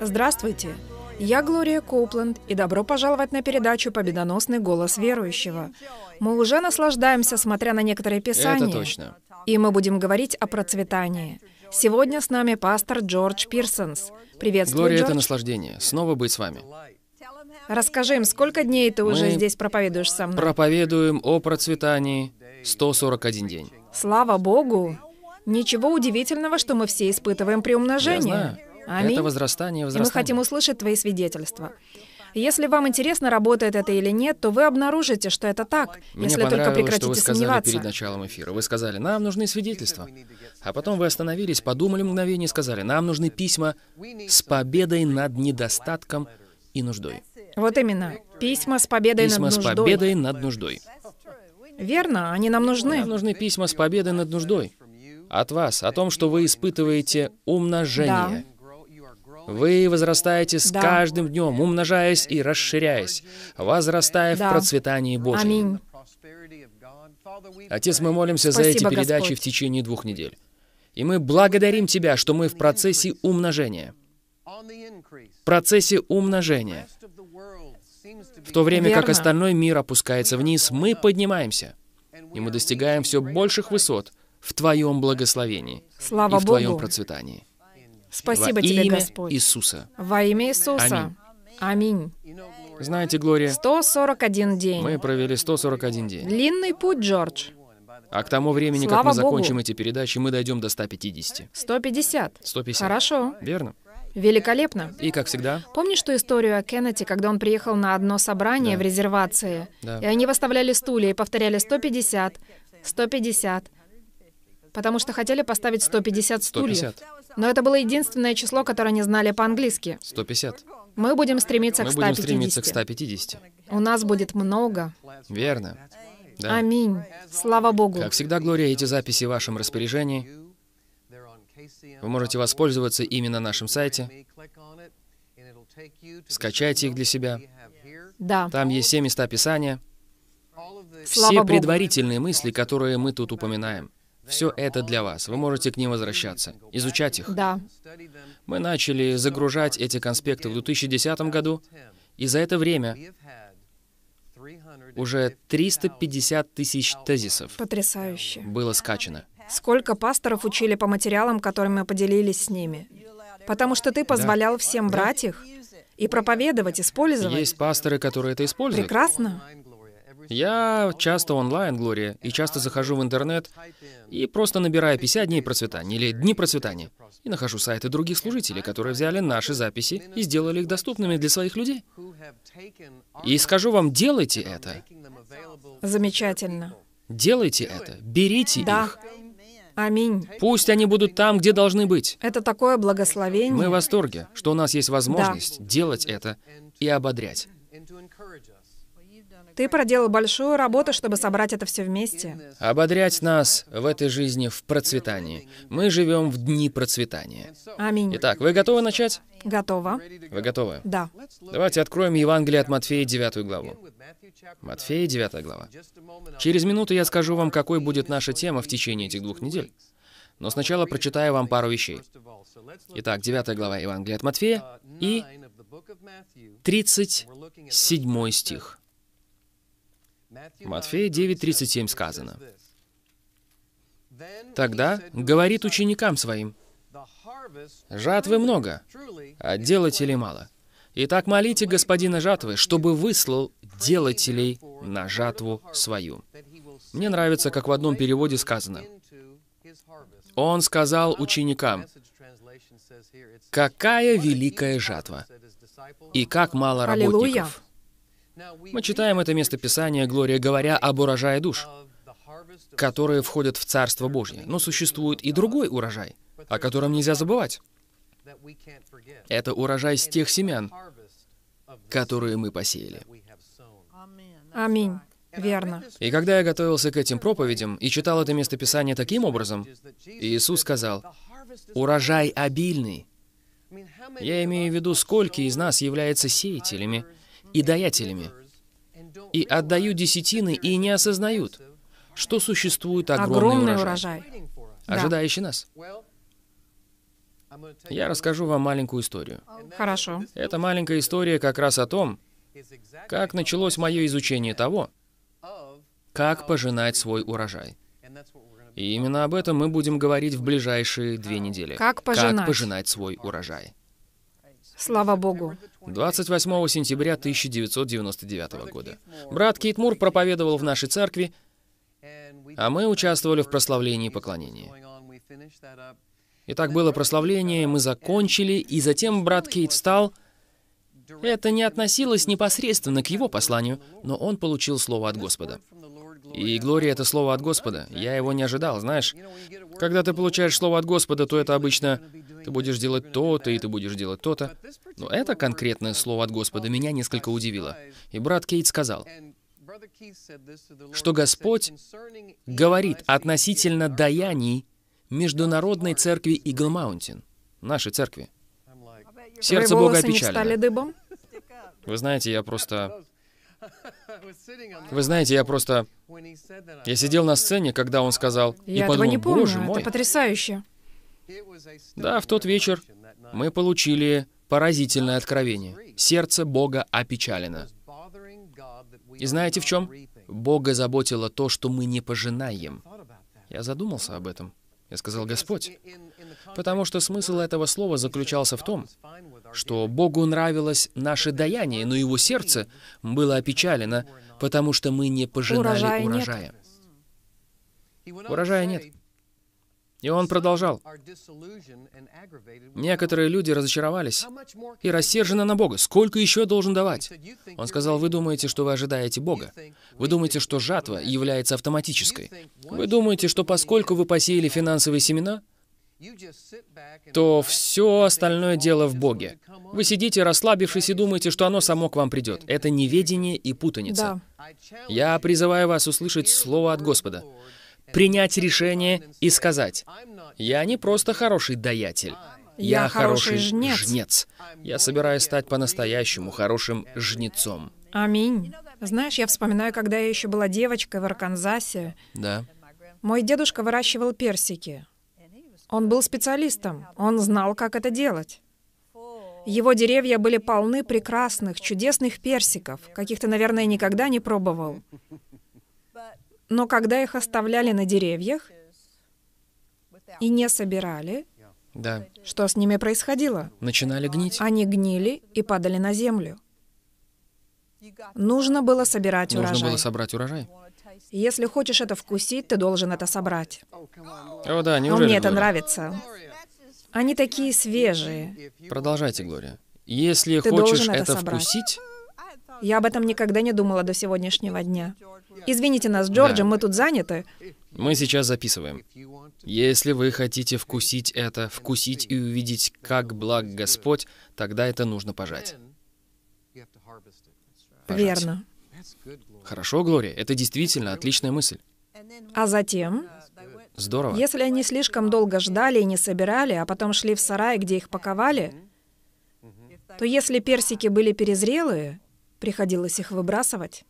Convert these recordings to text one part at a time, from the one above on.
Здравствуйте! Я Глория Коупленд, и добро пожаловать на передачу «Победоносный голос верующего». Мы уже наслаждаемся, смотря на некоторые писания. Это точно. И мы будем говорить о процветании. Сегодня с нами пастор Джордж Пирсонс. Приветствую, Глория, Джордж. это наслаждение. Снова быть с вами. Расскажи им, сколько дней ты уже мы здесь проповедуешь со мной? проповедуем о процветании 141 день. Слава Богу! Ничего удивительного, что мы все испытываем приумножение. Я знаю. Аминь. Это возрастание и возрастание. И мы хотим услышать твои свидетельства. Если вам интересно, работает это или нет, то вы обнаружите, что это так, Мне если только прекратите что вы сказали сомневаться. перед началом эфира. Вы сказали, нам нужны свидетельства. А потом вы остановились, подумали мгновение и сказали, нам нужны письма с победой над недостатком и нуждой. Вот именно. Письма с победой письма над нуждой. Письма с победой над нуждой. Верно, они нам нужны. Нам нужны письма с победой над нуждой. От вас, о том, что вы испытываете умножение. Да вы возрастаете с да. каждым днем, умножаясь и расширяясь, возрастая да. в процветании Божьем. Аминь. Отец, мы молимся Спасибо, за эти передачи Господь. в течение двух недель. И мы благодарим Тебя, что мы в процессе умножения. В процессе умножения. В то время Верно. как остальной мир опускается вниз, мы поднимаемся. И мы достигаем все больших высот в Твоем благословении Слава и в Богу. Твоем процветании. Спасибо Во тебе, Господь. Иисуса. Во имя Иисуса. Аминь. Аминь. Знаете, Глория, 141 день. Мы провели 141 день. Длинный путь, Джордж. А к тому времени, Слава как мы закончим эти передачи, мы дойдем до 150. 150. 150. Хорошо. Верно. Великолепно. И как всегда. Помнишь ту историю о Кеннете, когда он приехал на одно собрание да. в резервации? Да. И они выставляли стулья и повторяли 150, 150, потому что хотели поставить 150 стульев. 150. Но это было единственное число, которое не знали по-английски. 150. Мы будем стремиться Мы к 150. Мы будем стремиться к 150. У нас будет много. Верно. Да. Аминь. Слава Богу. Как всегда, Глория, эти записи в вашем распоряжении. Вы можете воспользоваться ими на нашем сайте. Скачайте их для себя. Да. Там есть все места Писания. Слава все Богу. предварительные мысли, которые мы тут упоминаем. Все это для вас. Вы можете к ним возвращаться, изучать их. Да. Мы начали загружать эти конспекты в 2010 году, и за это время уже 350 тысяч тезисов Потрясающе. было скачано. Сколько пасторов учили по материалам, которыми поделились с ними? Потому что ты позволял да. всем брать их и проповедовать, использовать. Есть пасторы, которые это используют. Прекрасно. Я часто онлайн, Глория, и часто захожу в интернет и просто набираю 50 дней процветания или дни процветания. И нахожу сайты других служителей, которые взяли наши записи и сделали их доступными для своих людей. И скажу вам, делайте это. Замечательно. Делайте это. Берите да. их. Аминь. Пусть они будут там, где должны быть. Это такое благословение. Мы в восторге, что у нас есть возможность да. делать это и ободрять. Ты проделал большую работу, чтобы собрать это все вместе. Ободрять нас в этой жизни в процветании. Мы живем в дни процветания. Аминь. Итак, вы готовы начать? Готова. Вы готовы? Да. Давайте откроем Евангелие от Матфея, 9 главу. Матфея, 9 глава. Через минуту я скажу вам, какой будет наша тема в течение этих двух недель. Но сначала прочитаю вам пару вещей. Итак, 9 глава Евангелия от Матфея и 37 стих. Матфея 9:37 сказано. Тогда говорит ученикам своим, «Жатвы много, а делателей мало. Итак, молите Господина жатвы, чтобы выслал делателей на жатву свою». Мне нравится, как в одном переводе сказано. Он сказал ученикам, «Какая великая жатва, и как мало работников». Мы читаем это место Писания, Глория, говоря об урожае душ, которые входят в Царство Божье. Но существует и другой урожай, о котором нельзя забывать. Это урожай с тех семян, которые мы посеяли. Аминь. Верно. И когда я готовился к этим проповедям и читал это местописание таким образом, Иисус сказал, «Урожай обильный». Я имею в виду, сколько из нас является сеятелями – и даятелями, и отдают десятины и не осознают, что существует огромный, огромный урожай, урожай. ожидающий нас. Я расскажу вам маленькую историю. Хорошо. Эта маленькая история как раз о том, как началось мое изучение того, как пожинать свой урожай. И именно об этом мы будем говорить в ближайшие две недели. Как пожинать? Как пожинать свой урожай. Слава Богу. 28 сентября 1999 года. Брат Кейт Мур проповедовал в нашей церкви, а мы участвовали в прославлении и поклонении. Итак, было прославление, мы закончили, и затем брат Кейт встал. Это не относилось непосредственно к его посланию, но он получил слово от Господа. И Глория — это слово от Господа. Я его не ожидал, знаешь. Когда ты получаешь слово от Господа, то это обычно ты будешь делать то-то, и ты будешь делать то-то. Но это конкретное слово от Господа меня несколько удивило. И брат Кейт сказал, что Господь говорит относительно даяний Международной церкви Игл Маунтин, нашей церкви. Сердце Бога опечалено. Вы знаете, я просто... Вы знаете, я просто... Я сидел на сцене, когда он сказал, я и подумал, не помню, боже мой. Это потрясающе. Да, в тот вечер мы получили поразительное откровение. Сердце Бога опечалено. И знаете в чем? Бога заботило то, что мы не пожинаем. Я задумался об этом. Я сказал, Господь, потому что смысл этого слова заключался в том, что Богу нравилось наше даяние, но его сердце было опечалено, потому что мы не пожинали урожая. Урожая нет. И он продолжал. Некоторые люди разочаровались и рассержены на Бога. Сколько еще должен давать? Он сказал, вы думаете, что вы ожидаете Бога. Вы думаете, что жатва является автоматической. Вы думаете, что поскольку вы посеяли финансовые семена, то все остальное дело в Боге. Вы сидите, расслабившись, и думаете, что оно само к вам придет. Это неведение и путаница. Да. Я призываю вас услышать слово от Господа принять решение и сказать, «Я не просто хороший даятель, я, я хороший жнец. жнец. Я собираюсь стать по-настоящему хорошим жнецом». Аминь. Знаешь, я вспоминаю, когда я еще была девочкой в Арканзасе. Да. Мой дедушка выращивал персики. Он был специалистом, он знал, как это делать. Его деревья были полны прекрасных, чудесных персиков, каких то наверное, никогда не пробовал. Но когда их оставляли на деревьях и не собирали, да. что с ними происходило? Начинали гнить. Они гнили и падали на землю. Нужно было собирать Нужно урожай. Нужно было собрать урожай. Если хочешь это вкусить, ты должен это собрать. О, да, неужели, Но мне это Глория? нравится. Они такие свежие. Продолжайте, Глория. Если ты хочешь это, это вкусить, я об этом никогда не думала до сегодняшнего дня. Извините нас, Джорджи, да. мы тут заняты. Мы сейчас записываем. Если вы хотите вкусить это, вкусить и увидеть, как благ Господь, тогда это нужно пожать. пожать. Верно. Хорошо, Глория, это действительно отличная мысль. А затем... Здорово. Если они слишком долго ждали и не собирали, а потом шли в сарай, где их паковали, то если персики были перезрелые, Приходилось их выбрасывать.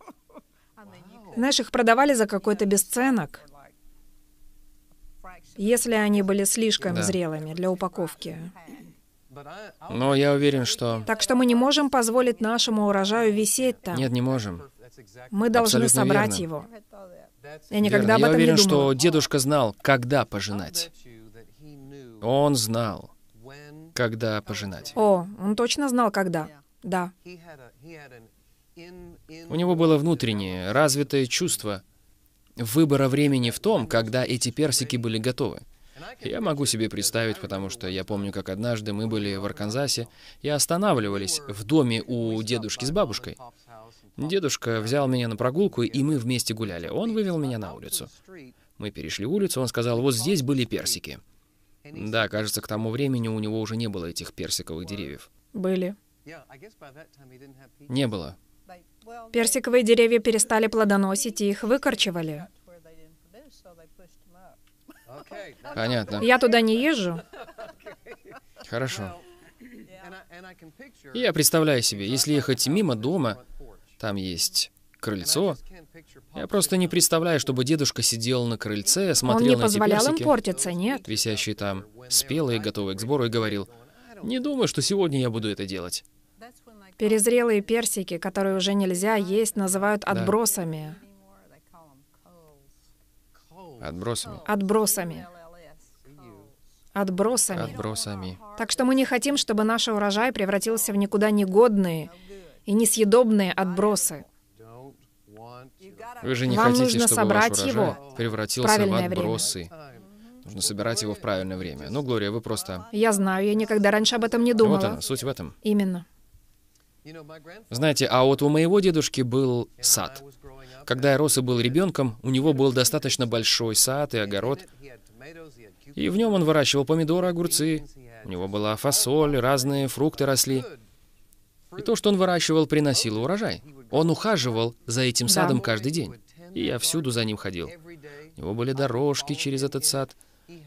Знаешь, их продавали за какой-то бесценок. Если они были слишком да. зрелыми для упаковки. Но я уверен, что... Так что мы не можем позволить нашему урожаю висеть там. Нет, не можем. Мы должны Абсолютно собрать верно. его. Я никогда верно. об этом Я уверен, не думала. что дедушка знал, когда пожинать. Он знал, когда пожинать. О, он точно знал, когда. Да. У него было внутреннее, развитое чувство выбора времени в том, когда эти персики были готовы. Я могу себе представить, потому что я помню, как однажды мы были в Арканзасе и останавливались в доме у дедушки с бабушкой. Дедушка взял меня на прогулку, и мы вместе гуляли. Он вывел меня на улицу. Мы перешли улицу, он сказал, вот здесь были персики. Да, кажется, к тому времени у него уже не было этих персиковых деревьев. Были. Не было. Персиковые деревья перестали плодоносить, и их выкорчевали. Понятно. Я туда не езжу. Хорошо. Я представляю себе, если ехать мимо дома, там есть крыльцо. Я просто не представляю, чтобы дедушка сидел на крыльце, смотрел Он не на эти персики, им портиться, нет? висящие там, спелые, готовые к сбору, и говорил, «Не думаю, что сегодня я буду это делать». Перезрелые персики, которые уже нельзя есть, называют отбросами. Отбросами. Отбросами. Отбросами. Отбросами. Так что мы не хотим, чтобы наш урожай превратился в никуда негодные и несъедобные отбросы. Вы же не Вам хотите, нужно чтобы собрать ваш урожай его превратился в, в отбросы. Время. Нужно собирать его в правильное время. Ну, Глория, вы просто... Я знаю, я никогда раньше об этом не думала. Вот она, суть в этом. Именно. Знаете, а вот у моего дедушки был сад. Когда я рос и был ребенком, у него был достаточно большой сад и огород, и в нем он выращивал помидоры, огурцы, у него была фасоль, разные фрукты росли. И то, что он выращивал, приносило урожай. Он ухаживал за этим садом каждый день. И я всюду за ним ходил. У него были дорожки через этот сад,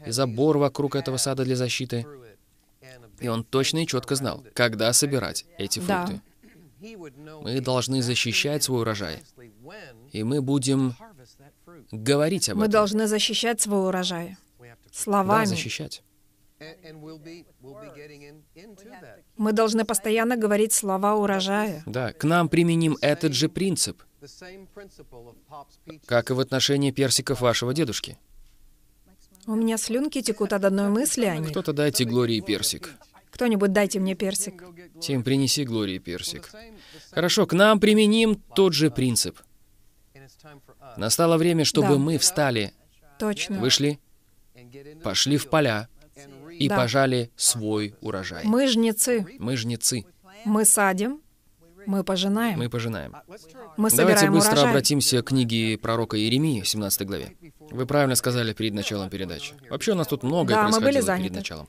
и забор вокруг этого сада для защиты. И он точно и четко знал, когда собирать эти фрукты. Да. Мы должны защищать свой урожай. И мы будем говорить об этом. Мы должны защищать свой урожай. Словами. Да, защищать. Мы должны постоянно говорить слова урожая. Да, к нам применим этот же принцип, как и в отношении персиков вашего дедушки. У меня слюнки текут от одной мысли о них. Кто-то дайте Глории персик. Кто-нибудь дайте мне персик. Тим, принеси Глории персик. Хорошо, к нам применим тот же принцип. Настало время, чтобы да. мы встали. Точно. Вышли, пошли в поля и да. пожали свой урожай. Мы жнецы. Мы жнецы. Мы садим, мы пожинаем. Мы пожинаем. Мы Давайте быстро урожай. обратимся к книге пророка Иеремии, 17 главе. Вы правильно сказали перед началом передачи. Вообще у нас тут многое да, происходило мы были перед началом.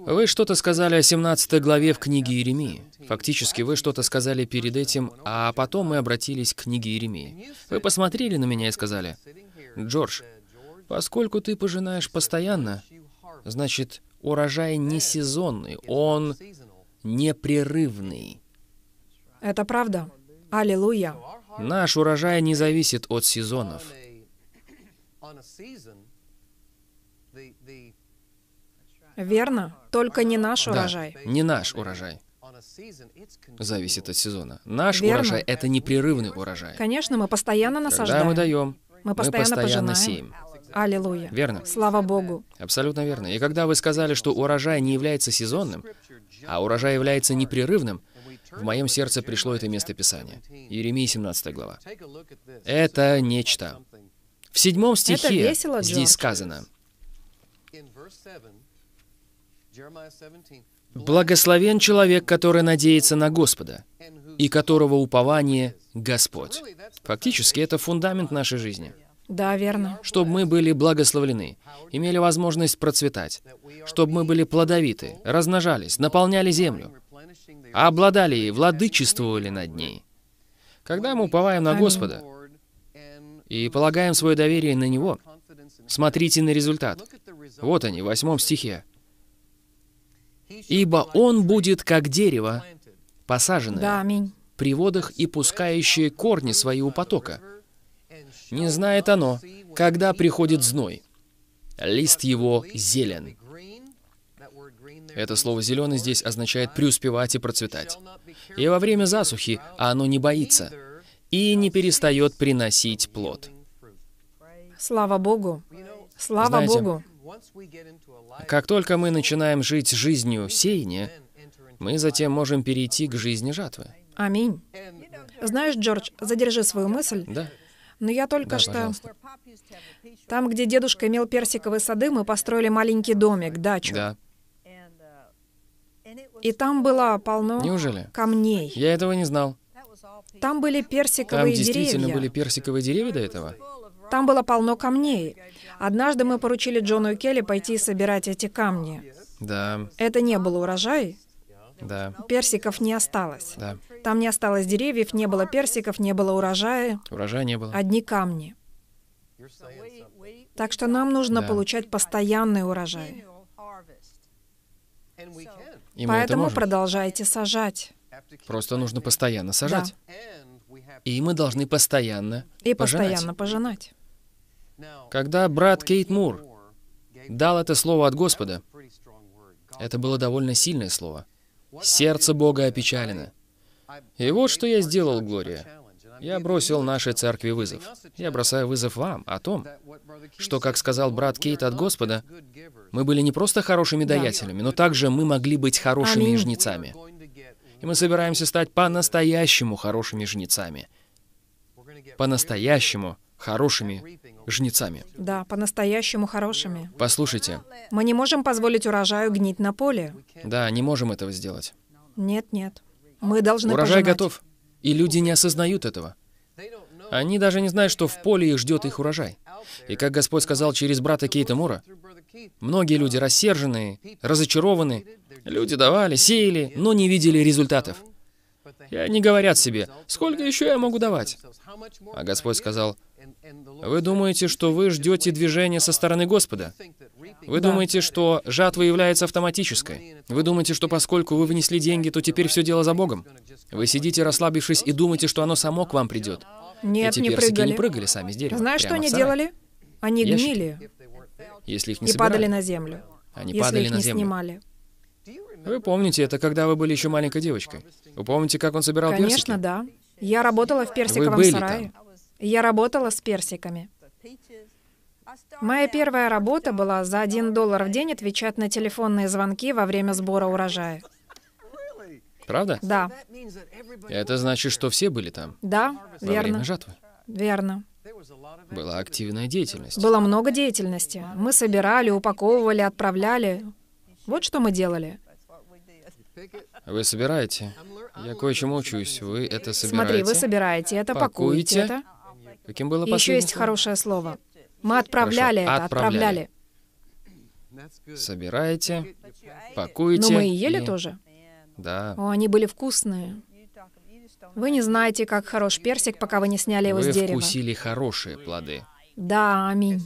Вы что-то сказали о 17 главе в книге Иеремии. Фактически, вы что-то сказали перед этим, а потом мы обратились к книге Иеремии. Вы посмотрели на меня и сказали, «Джордж, поскольку ты пожинаешь постоянно, значит, урожай не сезонный, он непрерывный». Это правда. Аллилуйя. Наш урожай не зависит от сезонов. Верно. Только не наш да, урожай. Не наш урожай. Зависит от сезона. Наш Верно. урожай — это непрерывный урожай. Конечно, мы постоянно насаждаем. Да, мы даем. Мы постоянно, мы постоянно пожинаем. сеем. Аллилуйя. Верно. Слава Богу. Абсолютно верно. И когда вы сказали, что урожай не является сезонным, а урожай является непрерывным, в моем сердце пришло это место Писания. Иеремия 17 глава. Это нечто. В седьмом стихе весело, здесь сказано, Благословен человек, который надеется на Господа, и которого упование — Господь. Фактически, это фундамент нашей жизни. Да, верно. Чтобы мы были благословлены, имели возможность процветать, чтобы мы были плодовиты, размножались, наполняли землю, обладали и владычествовали над ней. Когда мы уповаем на Господа и полагаем свое доверие на Него, смотрите на результат. Вот они, в восьмом стихе ибо он будет как дерево, посаженное да, аминь. при водах и пускающее корни свои у потока. Не знает оно, когда приходит зной. Лист его зелен. Это слово «зеленый» здесь означает «преуспевать и процветать». И во время засухи оно не боится и не перестает приносить плод. Слава Богу! Слава Знаете, Богу! Как только мы начинаем жить жизнью сеяния, мы затем можем перейти к жизни жатвы. Аминь. Знаешь, Джордж, задержи свою мысль. Да. Но я только да, что... Пожалуйста. Там, где дедушка имел персиковые сады, мы построили маленький домик, дачу. Да. И там было полно Неужели? камней. Я этого не знал. Там были персиковые деревья. Там действительно деревья. были персиковые деревья до этого? Там было полно камней. Однажды мы поручили Джону и Келли пойти собирать эти камни. Да. Это не был урожай. Да. Персиков не осталось. Да. Там не осталось деревьев, не было персиков, не было урожая. Урожая не было. Одни камни. Так что нам нужно да. получать постоянный урожай. И Поэтому продолжайте сажать. Просто нужно постоянно сажать. Да. И мы должны постоянно И пожинать. постоянно пожинать. Когда брат Кейт Мур дал это слово от Господа, это было довольно сильное слово. Сердце Бога опечалено. И вот что я сделал, Глория. Я бросил нашей церкви вызов. Я бросаю вызов вам о том, что, как сказал брат Кейт от Господа, мы были не просто хорошими даятелями, но также мы могли быть хорошими Аминь. жнецами. И мы собираемся стать по-настоящему хорошими жнецами. По-настоящему хорошими жнецами. Да, по-настоящему хорошими. Послушайте. Мы не можем позволить урожаю гнить на поле. Да, не можем этого сделать. Нет, нет. Мы должны Урожай пожинать. готов. И люди не осознают этого. Они даже не знают, что в поле их ждет их урожай. И как Господь сказал через брата Кейта Мура, многие люди рассерженные, разочарованы. Люди давали, сеяли, но не видели результатов. И они говорят себе, сколько еще я могу давать? А Господь сказал, вы думаете, что вы ждете движения со стороны Господа? Вы думаете, что жатва является автоматической? Вы думаете, что поскольку вы внесли деньги, то теперь все дело за Богом? Вы сидите, расслабившись, и думаете, что оно само к вам придет? Нет, Эти не прыгали. не прыгали сами с дерева. Знаешь, что они делали? Они Ящики. гнили. Если их не и собирали. падали на землю. Они если падали их на не землю. снимали. Вы помните это, когда вы были еще маленькой девочкой? Вы помните, как он собирал Конечно, персики? Конечно, да. Я работала в персиковом вы были сарае. Там. Я работала с персиками. Моя первая работа была за один доллар в день отвечать на телефонные звонки во время сбора урожая. Правда? Да. Это значит, что все были там? Да, во верно. Время жатвы. Верно. Была активная деятельность. Было много деятельности. Мы собирали, упаковывали, отправляли. Вот что мы делали. Вы собираете. Я кое-чему учусь. Вы это собираете. Смотри, вы собираете это, пакуете, пакуете это. Каким было Еще есть слово? хорошее слово. Мы отправляли Хорошо. это, отправляли. отправляли. Собираете, пакуете. Но ну, мы и ели и... тоже. Да. О, они были вкусные. Вы не знаете, как хорош персик, пока вы не сняли его вы с дерева. Вы вкусили хорошие плоды. Да, аминь.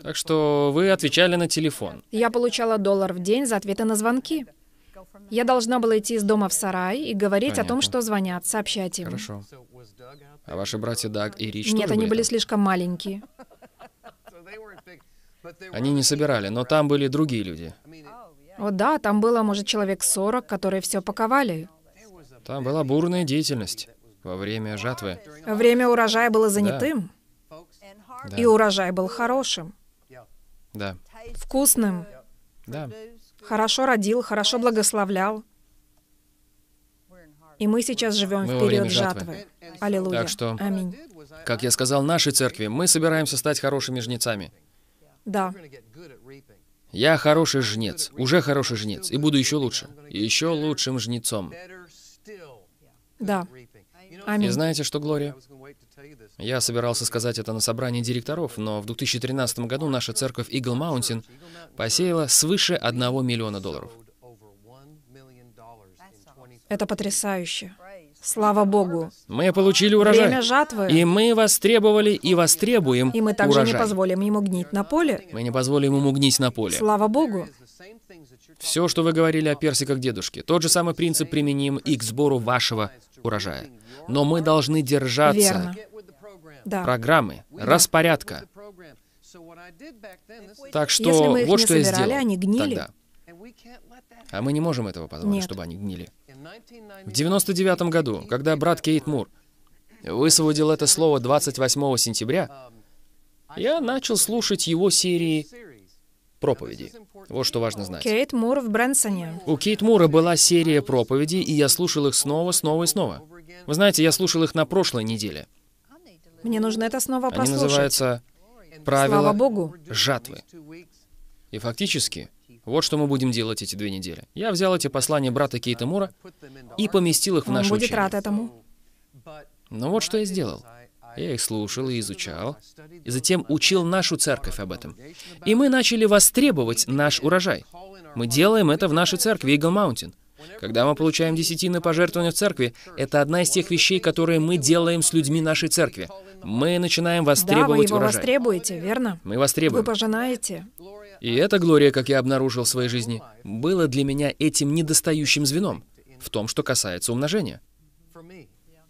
Так что вы отвечали на телефон. Я получала доллар в день за ответы на звонки. Я должна была идти из дома в сарай и говорить Понятно. о том, что звонят, сообщать им. Хорошо. А ваши братья Даг и Рич Нет, они были, были слишком маленькие. Они не собирали, но там были другие люди. О да, там было, может, человек 40, которые все паковали. Там была бурная деятельность во время жатвы. Время урожая было занятым. Да. И урожай был хорошим. Да. Вкусным. Да хорошо родил, хорошо благословлял. И мы сейчас живем мы в период жатвы. жатвы. Аллилуйя. Так что, Аминь. как я сказал нашей церкви, мы собираемся стать хорошими жнецами. Да. Я хороший жнец, уже хороший жнец, и буду еще лучше, еще лучшим жнецом. Да. Аминь. И знаете что, Глория? Я собирался сказать это на собрании директоров, но в 2013 году наша церковь Eagle Mountain посеяла свыше 1 миллиона долларов. Это потрясающе. Слава Богу. Мы получили урожай. Время жатвы. И мы востребовали и востребуем И мы также урожай. не позволим ему гнить на поле. Мы не позволим ему гнить на поле. Слава Богу. Все, что вы говорили о персиках дедушки, тот же самый принцип применим и к сбору вашего урожая. Но мы должны держаться Верно да. программы, распорядка. Так что Если мы их вот не что собирали, я сделал они гнили. тогда. А мы не можем этого позволить, Нет. чтобы они гнили. В 99 году, когда брат Кейт Мур высвободил это слово 28 сентября, um, я начал слушать его серии проповеди. Вот что важно знать. Кейт Мур в Брэнсоне. У Кейт Мура была серия проповедей, и я слушал их снова, снова и снова. Вы знаете, я слушал их на прошлой неделе. Мне нужно это снова Они прослушать. Они называются «Правила Слава Богу. жатвы». И фактически, вот что мы будем делать эти две недели. Я взял эти послания брата Кейта Мура и поместил их в наше Он будет рад этому. Но вот что я сделал. Я их слушал и изучал, и затем учил нашу церковь об этом. И мы начали востребовать наш урожай. Мы делаем это в нашей церкви Eagle Маунтин. Когда мы получаем десятины пожертвования в церкви, это одна из тех вещей, которые мы делаем с людьми нашей церкви. Мы начинаем востребовать урожай. Да, вы его урожай. востребуете, верно? Мы востребуем. Вы пожинаете. И эта Глория, как я обнаружил в своей жизни, было для меня этим недостающим звеном в том, что касается умножения.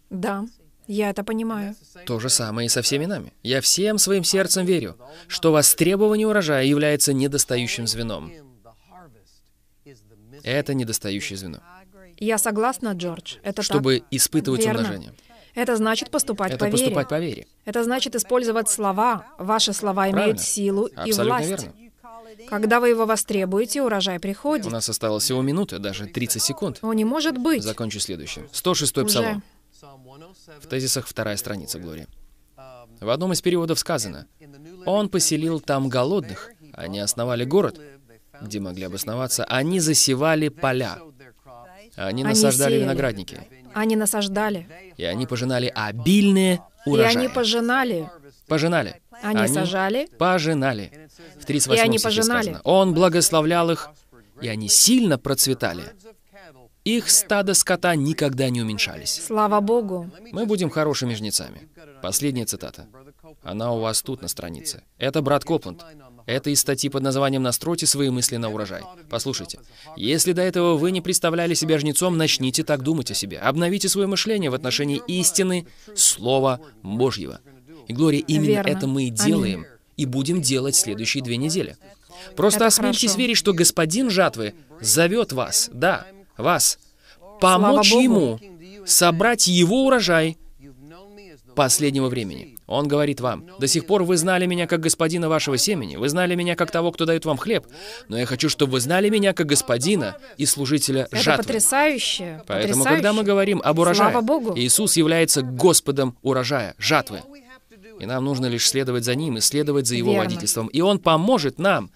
Да, я это понимаю. То же самое и со всеми нами. Я всем своим сердцем верю, что востребование урожая является недостающим звеном. Это недостающее звено. Я согласна, Джордж. Это Чтобы так. испытывать Верно. умножение. Это значит поступать это по вере. Это поступать по вере. Это значит использовать слова. Ваши слова Правильно. имеют силу Абсолютно и власть. Верно. Когда вы его востребуете, урожай приходит. У нас осталось всего минута, даже 30 секунд. О, ну, не может быть. Закончу следующим. 106-й псалом. В тезисах вторая страница, Глория. В одном из переводов сказано, «Он поселил там голодных, они основали город, где могли обосноваться, они засевали поля. Они насаждали они виноградники. Они насаждали. И они пожинали обильные урожаи. И они пожинали. Пожинали. Они, они сажали. Пожинали. В 38 и они пожинали. сказано, «Он благословлял их, и они сильно процветали». Их стадо скота никогда не уменьшались. Слава Богу. Мы будем хорошими жнецами. Последняя цитата. Она у вас тут на странице. Это брат Копланд. Это из статьи под названием «Настройте свои мысли на урожай». Послушайте, если до этого вы не представляли себя жнецом, начните так думать о себе. Обновите свое мышление в отношении истины, Слова Божьего. И, Глория, именно Верно. это мы и делаем, Аминь. и будем делать следующие две недели. Просто это осмельтесь хорошо. верить, что Господин жатвы зовет вас, да, вас, помочь Ему собрать Его урожай последнего времени. Он говорит вам, «До сих пор вы знали меня как господина вашего семени, вы знали меня как того, кто дает вам хлеб, но я хочу, чтобы вы знали меня как господина и служителя жатвы». Это потрясающе. Поэтому, потрясающе. когда мы говорим об урожае, Слава Богу. Иисус является Господом урожая, жатвы. И нам нужно лишь следовать за Ним и следовать за Его Верно. водительством. И Он поможет нам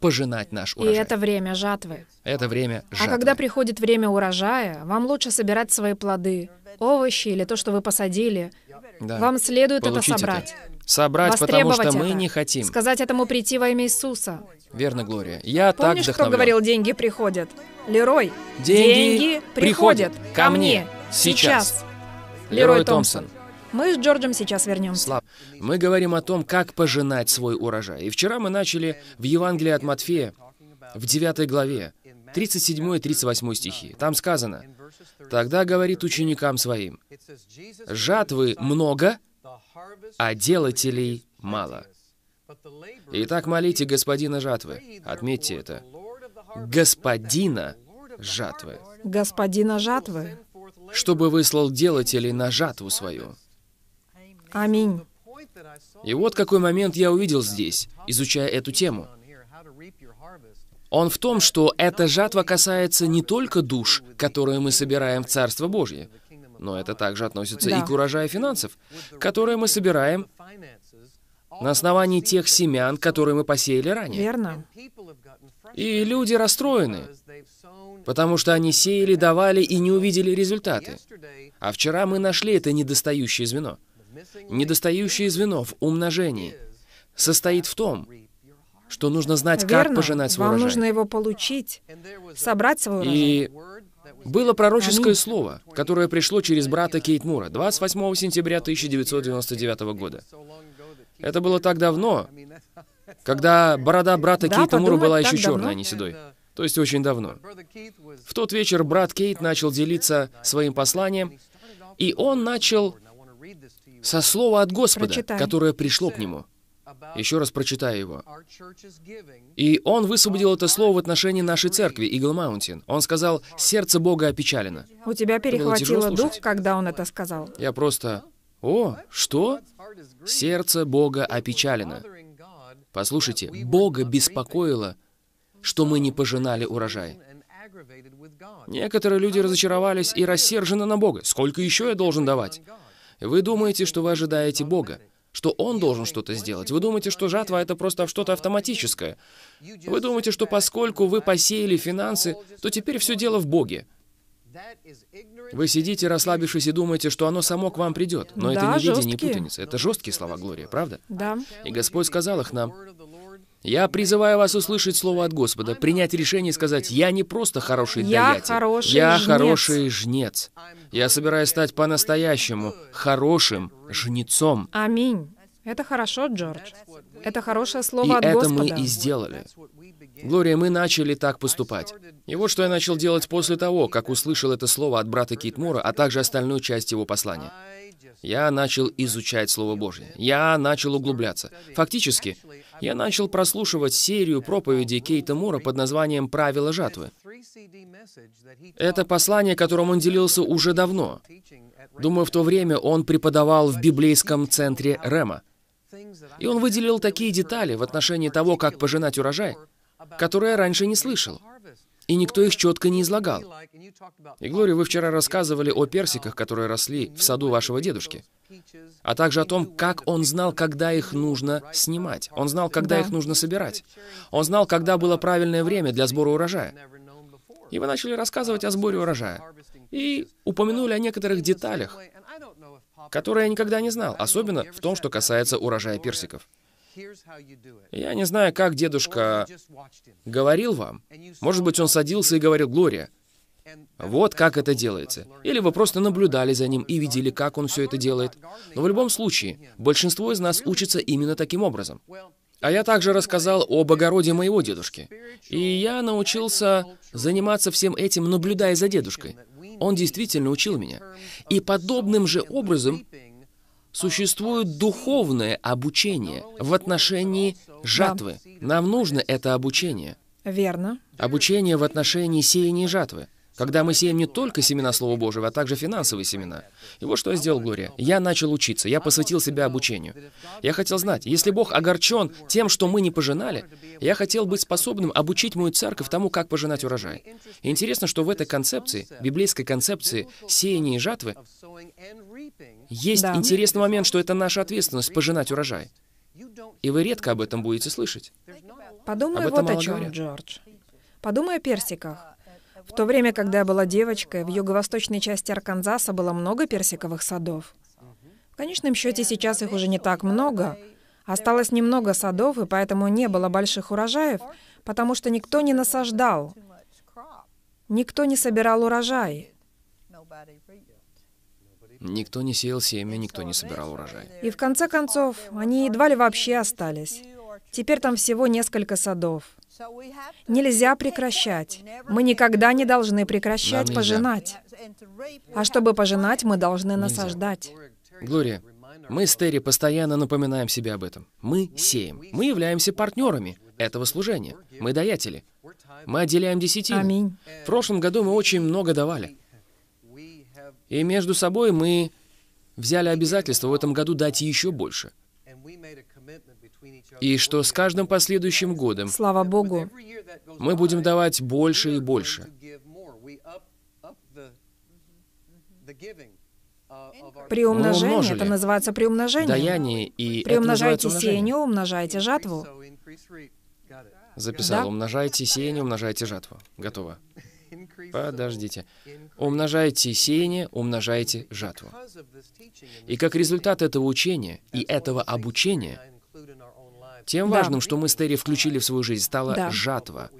пожинать наш урожай. И это время жатвы. Это время а жатвы. А когда приходит время урожая, вам лучше собирать свои плоды, овощи или то, что вы посадили — да. Вам следует Получить это собрать. Это. Собрать, потому что мы это. не хотим. Сказать этому прийти во имя Иисуса. Верно, Глория. Я Помнишь, так вдохновлен. кто говорил, деньги приходят? Лерой. Деньги, деньги приходят ко мне. Сейчас. Лерой Томпсон. Мы с Джорджем сейчас вернемся. Слав. Мы говорим о том, как пожинать свой урожай. И вчера мы начали в Евангелии от Матфея, в 9 главе, 37 и 38 стихи. Там сказано, Тогда говорит ученикам своим, «Жатвы много, а делателей мало». Итак, молите Господина жатвы. Отметьте это. Господина жатвы. Господина жатвы. Чтобы выслал делателей на жатву свою. Аминь. И вот какой момент я увидел здесь, изучая эту тему он в том, что эта жатва касается не только душ, которые мы собираем в Царство Божье, но это также относится да. и к урожаю финансов, которые мы собираем на основании тех семян, которые мы посеяли ранее. Верно. И люди расстроены, потому что они сеяли, давали и не увидели результаты. А вчера мы нашли это недостающее звено. Недостающее звено в умножении состоит в том, что нужно знать, Верно. как пожинать свой Вам урожай. нужно его получить, собрать свой урожай. И было пророческое Аминь. слово, которое пришло через брата Кейт Мура 28 сентября 1999 года. Это было так давно, когда борода брата да, Кейта Мура была еще черной, а не седой. То есть очень давно. В тот вечер брат Кейт начал делиться своим посланием, и он начал со слова от Господа, Прочитаем. которое пришло к нему. Еще раз прочитаю его. «И он высвободил это слово в отношении нашей церкви, Игл Маунтин. Он сказал, сердце Бога опечалено». У тебя перехватило дух, когда он это сказал? Я просто... О, что? Сердце Бога опечалено. Послушайте, Бога беспокоило, что мы не пожинали урожай. Некоторые люди разочаровались и рассержены на Бога. Сколько еще я должен давать? Вы думаете, что вы ожидаете Бога что он должен что-то сделать. Вы думаете, что жатва — это просто что-то автоматическое. Вы думаете, что поскольку вы посеяли финансы, то теперь все дело в Боге. Вы сидите, расслабившись, и думаете, что оно само к вам придет. Но да, это не видение, не путаница. Это жесткие слова Глория, правда? Да. И Господь сказал их нам. Я призываю вас услышать слово от Господа, принять решение и сказать, «Я не просто хороший я хороший я жнец. хороший жнец. Я собираюсь стать по-настоящему хорошим жнецом». Аминь. Это хорошо, Джордж. Это хорошее слово и от это Господа. это мы и сделали. Глория, мы начали так поступать. И вот что я начал делать после того, как услышал это слово от брата Кейтмора, а также остальную часть его послания. Я начал изучать Слово Божье. Я начал углубляться. Фактически, я начал прослушивать серию проповедей Кейта Мура под названием «Правила жатвы». Это послание, которым он делился уже давно. Думаю, в то время он преподавал в библейском центре Рема. И он выделил такие детали в отношении того, как пожинать урожай, которые я раньше не слышал. И никто их четко не излагал. И, Глория, вы вчера рассказывали о персиках, которые росли в саду вашего дедушки, а также о том, как он знал, когда их нужно снимать. Он знал, когда да. их нужно собирать. Он знал, когда было правильное время для сбора урожая. И вы начали рассказывать о сборе урожая. И упомянули о некоторых деталях, которые я никогда не знал, особенно в том, что касается урожая персиков. Я не знаю, как дедушка говорил вам. Может быть, он садился и говорил, «Глория, вот как это делается. Или вы просто наблюдали за ним и видели, как он все это делает. Но в любом случае, большинство из нас учится именно таким образом. А я также рассказал о огороде моего дедушки. И я научился заниматься всем этим, наблюдая за дедушкой. Он действительно учил меня. И подобным же образом существует духовное обучение в отношении жатвы. Нам нужно это обучение. Верно. Обучение в отношении сеяния жатвы. Когда мы сеем не только семена Слова Божьего, а также финансовые семена. И вот что я сделал, Глория. Я начал учиться, я посвятил себя обучению. Я хотел знать, если Бог огорчен тем, что мы не пожинали, я хотел быть способным обучить мою церковь тому, как пожинать урожай. И интересно, что в этой концепции, библейской концепции сеяния и жатвы, есть да. интересный момент, что это наша ответственность пожинать урожай. И вы редко об этом будете слышать. Подумай об этом вот о чем, говорят. Джордж. Подумай о персиках. В то время, когда я была девочкой, в юго-восточной части Арканзаса было много персиковых садов. В конечном счете сейчас их уже не так много. Осталось немного садов, и поэтому не было больших урожаев, потому что никто не насаждал, никто не собирал урожай. Никто не сеял семя, никто не собирал урожай. И в конце концов, они едва ли вообще остались. Теперь там всего несколько садов. Нельзя прекращать. Мы никогда не должны прекращать Нам пожинать. А чтобы пожинать, мы должны насаждать. Глория, мы с Терри постоянно напоминаем себе об этом. Мы сеем. Мы являемся партнерами этого служения. Мы даятели. Мы отделяем десятину. Аминь. В прошлом году мы очень много давали. И между собой мы взяли обязательство в этом году дать еще больше и что с каждым последующим годом Слава Богу. мы будем давать больше и больше. Приумножение, ну, это называется приумножение. Даяние и Приумножайте сеяние, умножайте жатву. Записал. Да? Умножайте сеяние, умножайте жатву. Готово. Подождите. Умножайте сеяние, умножайте жатву. И как результат этого учения и этого обучения, тем да. важным, что мы с Терри включили в свою жизнь, стала да. жатва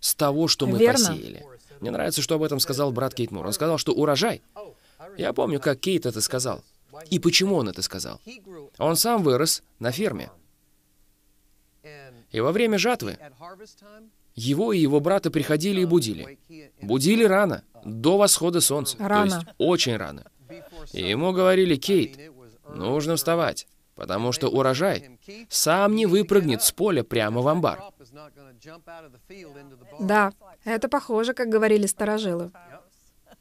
с того, что мы Верно. посеяли. Мне нравится, что об этом сказал брат Кейт Мур. Он сказал, что урожай. Я помню, как Кейт это сказал. И почему он это сказал? Он сам вырос на ферме. И во время жатвы его и его брата приходили и будили. Будили рано, до восхода солнца. Рано. То есть очень рано. И ему говорили, Кейт, нужно вставать потому что урожай сам не выпрыгнет с поля прямо в амбар. Да, это похоже, как говорили старожилы.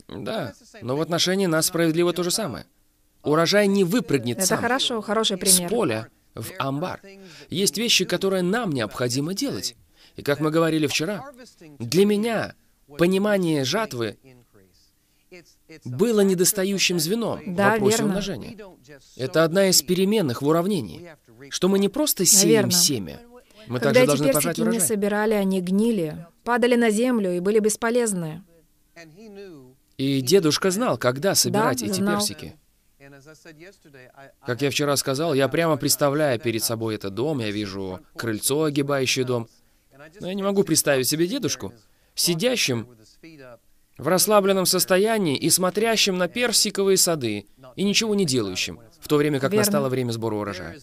Да, но в отношении нас справедливо то же самое. Урожай не выпрыгнет это сам. хорошо, хороший пример. С поля в амбар. Есть вещи, которые нам необходимо делать. И как мы говорили вчера, для меня понимание жатвы было недостающим звеном да, в вопросе верно. умножения. Это одна из переменных в уравнении, что мы не просто сеем верно. семя, мы Когда также должны эти пожать урожай. не собирали, они гнили, падали на землю и были бесполезны. И дедушка знал, когда собирать да, эти знал. персики. Как я вчера сказал, я прямо представляю перед собой этот дом, я вижу крыльцо, огибающий дом. Но я не могу представить себе дедушку, сидящим в расслабленном состоянии и смотрящим на персиковые сады, и ничего не делающим, в то время как Верно. настало время сбора урожая.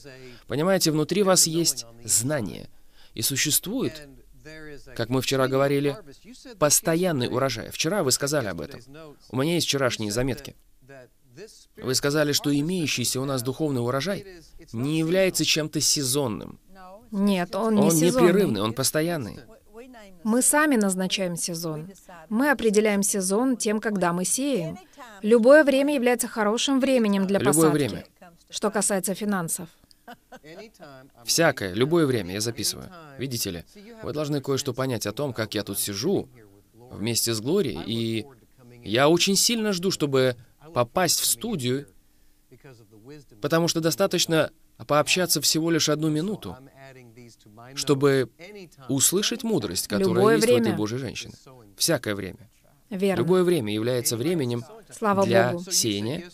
Понимаете, внутри вас есть знание, и существует, как мы вчера говорили, постоянный урожай. Вчера вы сказали об этом. У меня есть вчерашние заметки. Вы сказали, что имеющийся у нас духовный урожай не является чем-то сезонным. Нет, он не Он сезонный. непрерывный, он постоянный. Мы сами назначаем сезон. Мы определяем сезон тем, когда мы сеем. Любое время является хорошим временем для посадки. Любое время. Что касается финансов. Всякое, любое время, я записываю. Видите ли, вы должны кое-что понять о том, как я тут сижу вместе с Глорией, и я очень сильно жду, чтобы попасть в студию, потому что достаточно пообщаться всего лишь одну минуту чтобы услышать мудрость, которая Любое есть время. в этой Божьей женщине. Всякое время. Верно. Любое время является временем Слава для Богу. сеяния.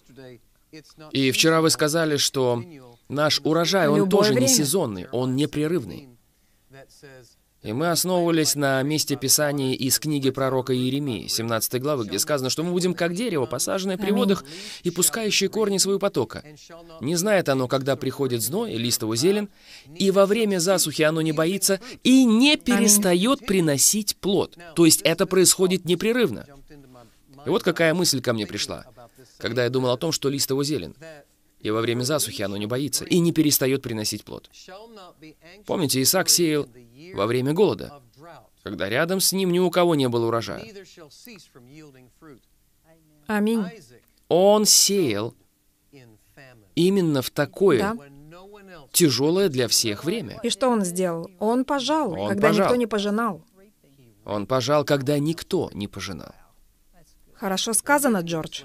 И вчера вы сказали, что наш урожай, он Любое тоже время. не сезонный, он непрерывный. И мы основывались на месте Писания из книги пророка Иеремии, 17 главы, где сказано, что мы будем как дерево, посаженное при водах и пускающее корни своего потока. Не знает оно, когда приходит зной, и лист его зелен, и во время засухи оно не боится и не перестает приносить плод. То есть это происходит непрерывно. И вот какая мысль ко мне пришла, когда я думал о том, что лист его зелен. И во время засухи оно не боится и не перестает приносить плод. Помните, Исаак сеял во время голода, когда рядом с ним ни у кого не было урожая. Аминь. Он сеял именно в такое да. тяжелое для всех время. И что он сделал? Он пожал, он когда пожал. никто не пожинал. Он пожал, когда никто не пожинал. Хорошо сказано, Джордж.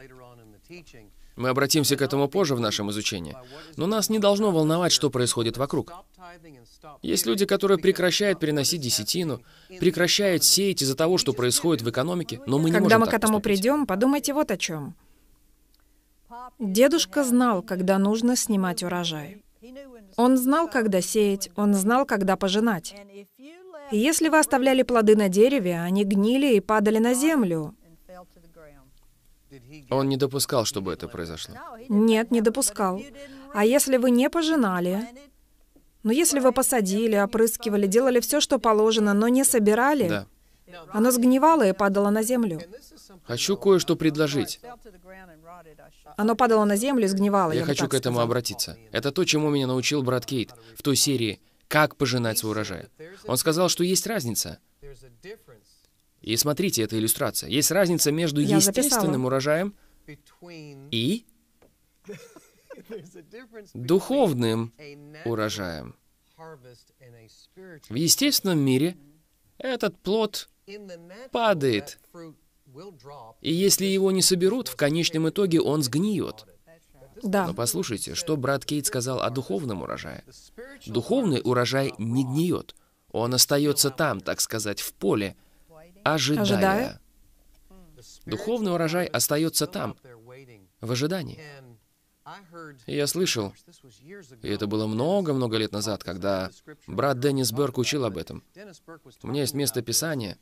Мы обратимся к этому позже в нашем изучении, но нас не должно волновать, что происходит вокруг. Есть люди, которые прекращают переносить десятину, прекращают сеять из-за того, что происходит в экономике, но мы не Когда можем мы так к этому поступить. придем, подумайте вот о чем. Дедушка знал, когда нужно снимать урожай. Он знал, когда сеять, он знал, когда пожинать. И если вы оставляли плоды на дереве, они гнили и падали на землю, он не допускал, чтобы это произошло. Нет, не допускал. А если вы не пожинали, но ну, если вы посадили, опрыскивали, делали все, что положено, но не собирали, да. оно сгнивало и падало на землю. Хочу кое-что предложить. Оно падало на землю и сгнивало. Я, я хочу к этому сказал. обратиться. Это то, чему меня научил брат Кейт в той серии «Как пожинать свой урожай». Он сказал, что есть разница и смотрите, это иллюстрация. Есть разница между Я естественным урожаем и духовным урожаем. В естественном мире этот плод падает, и если его не соберут, в конечном итоге он сгниет. Да. Но послушайте, что брат Кейт сказал о духовном урожае. Духовный урожай не гниет. Он остается там, так сказать, в поле, ожидая. ожидая. Духовный урожай остается там, в ожидании. я слышал, и это было много-много лет назад, когда брат Деннис Берк учил об этом. У меня есть место Писания,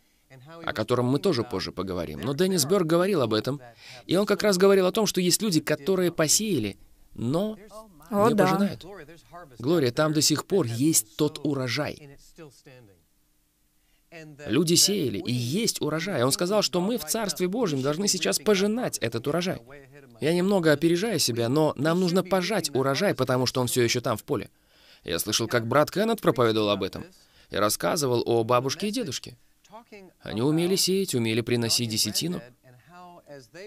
о котором мы тоже позже поговорим. Но Деннис Берк говорил об этом, и он как раз говорил о том, что есть люди, которые посеяли, но не пожинают. Глория, там до сих пор есть тот урожай. Люди сеяли, и есть урожай. Он сказал, что мы в Царстве Божьем должны сейчас пожинать этот урожай. Я немного опережаю себя, но нам нужно пожать урожай, потому что он все еще там, в поле. Я слышал, как брат Кеннет проповедовал об этом и рассказывал о бабушке и дедушке. Они умели сеять, умели приносить десятину,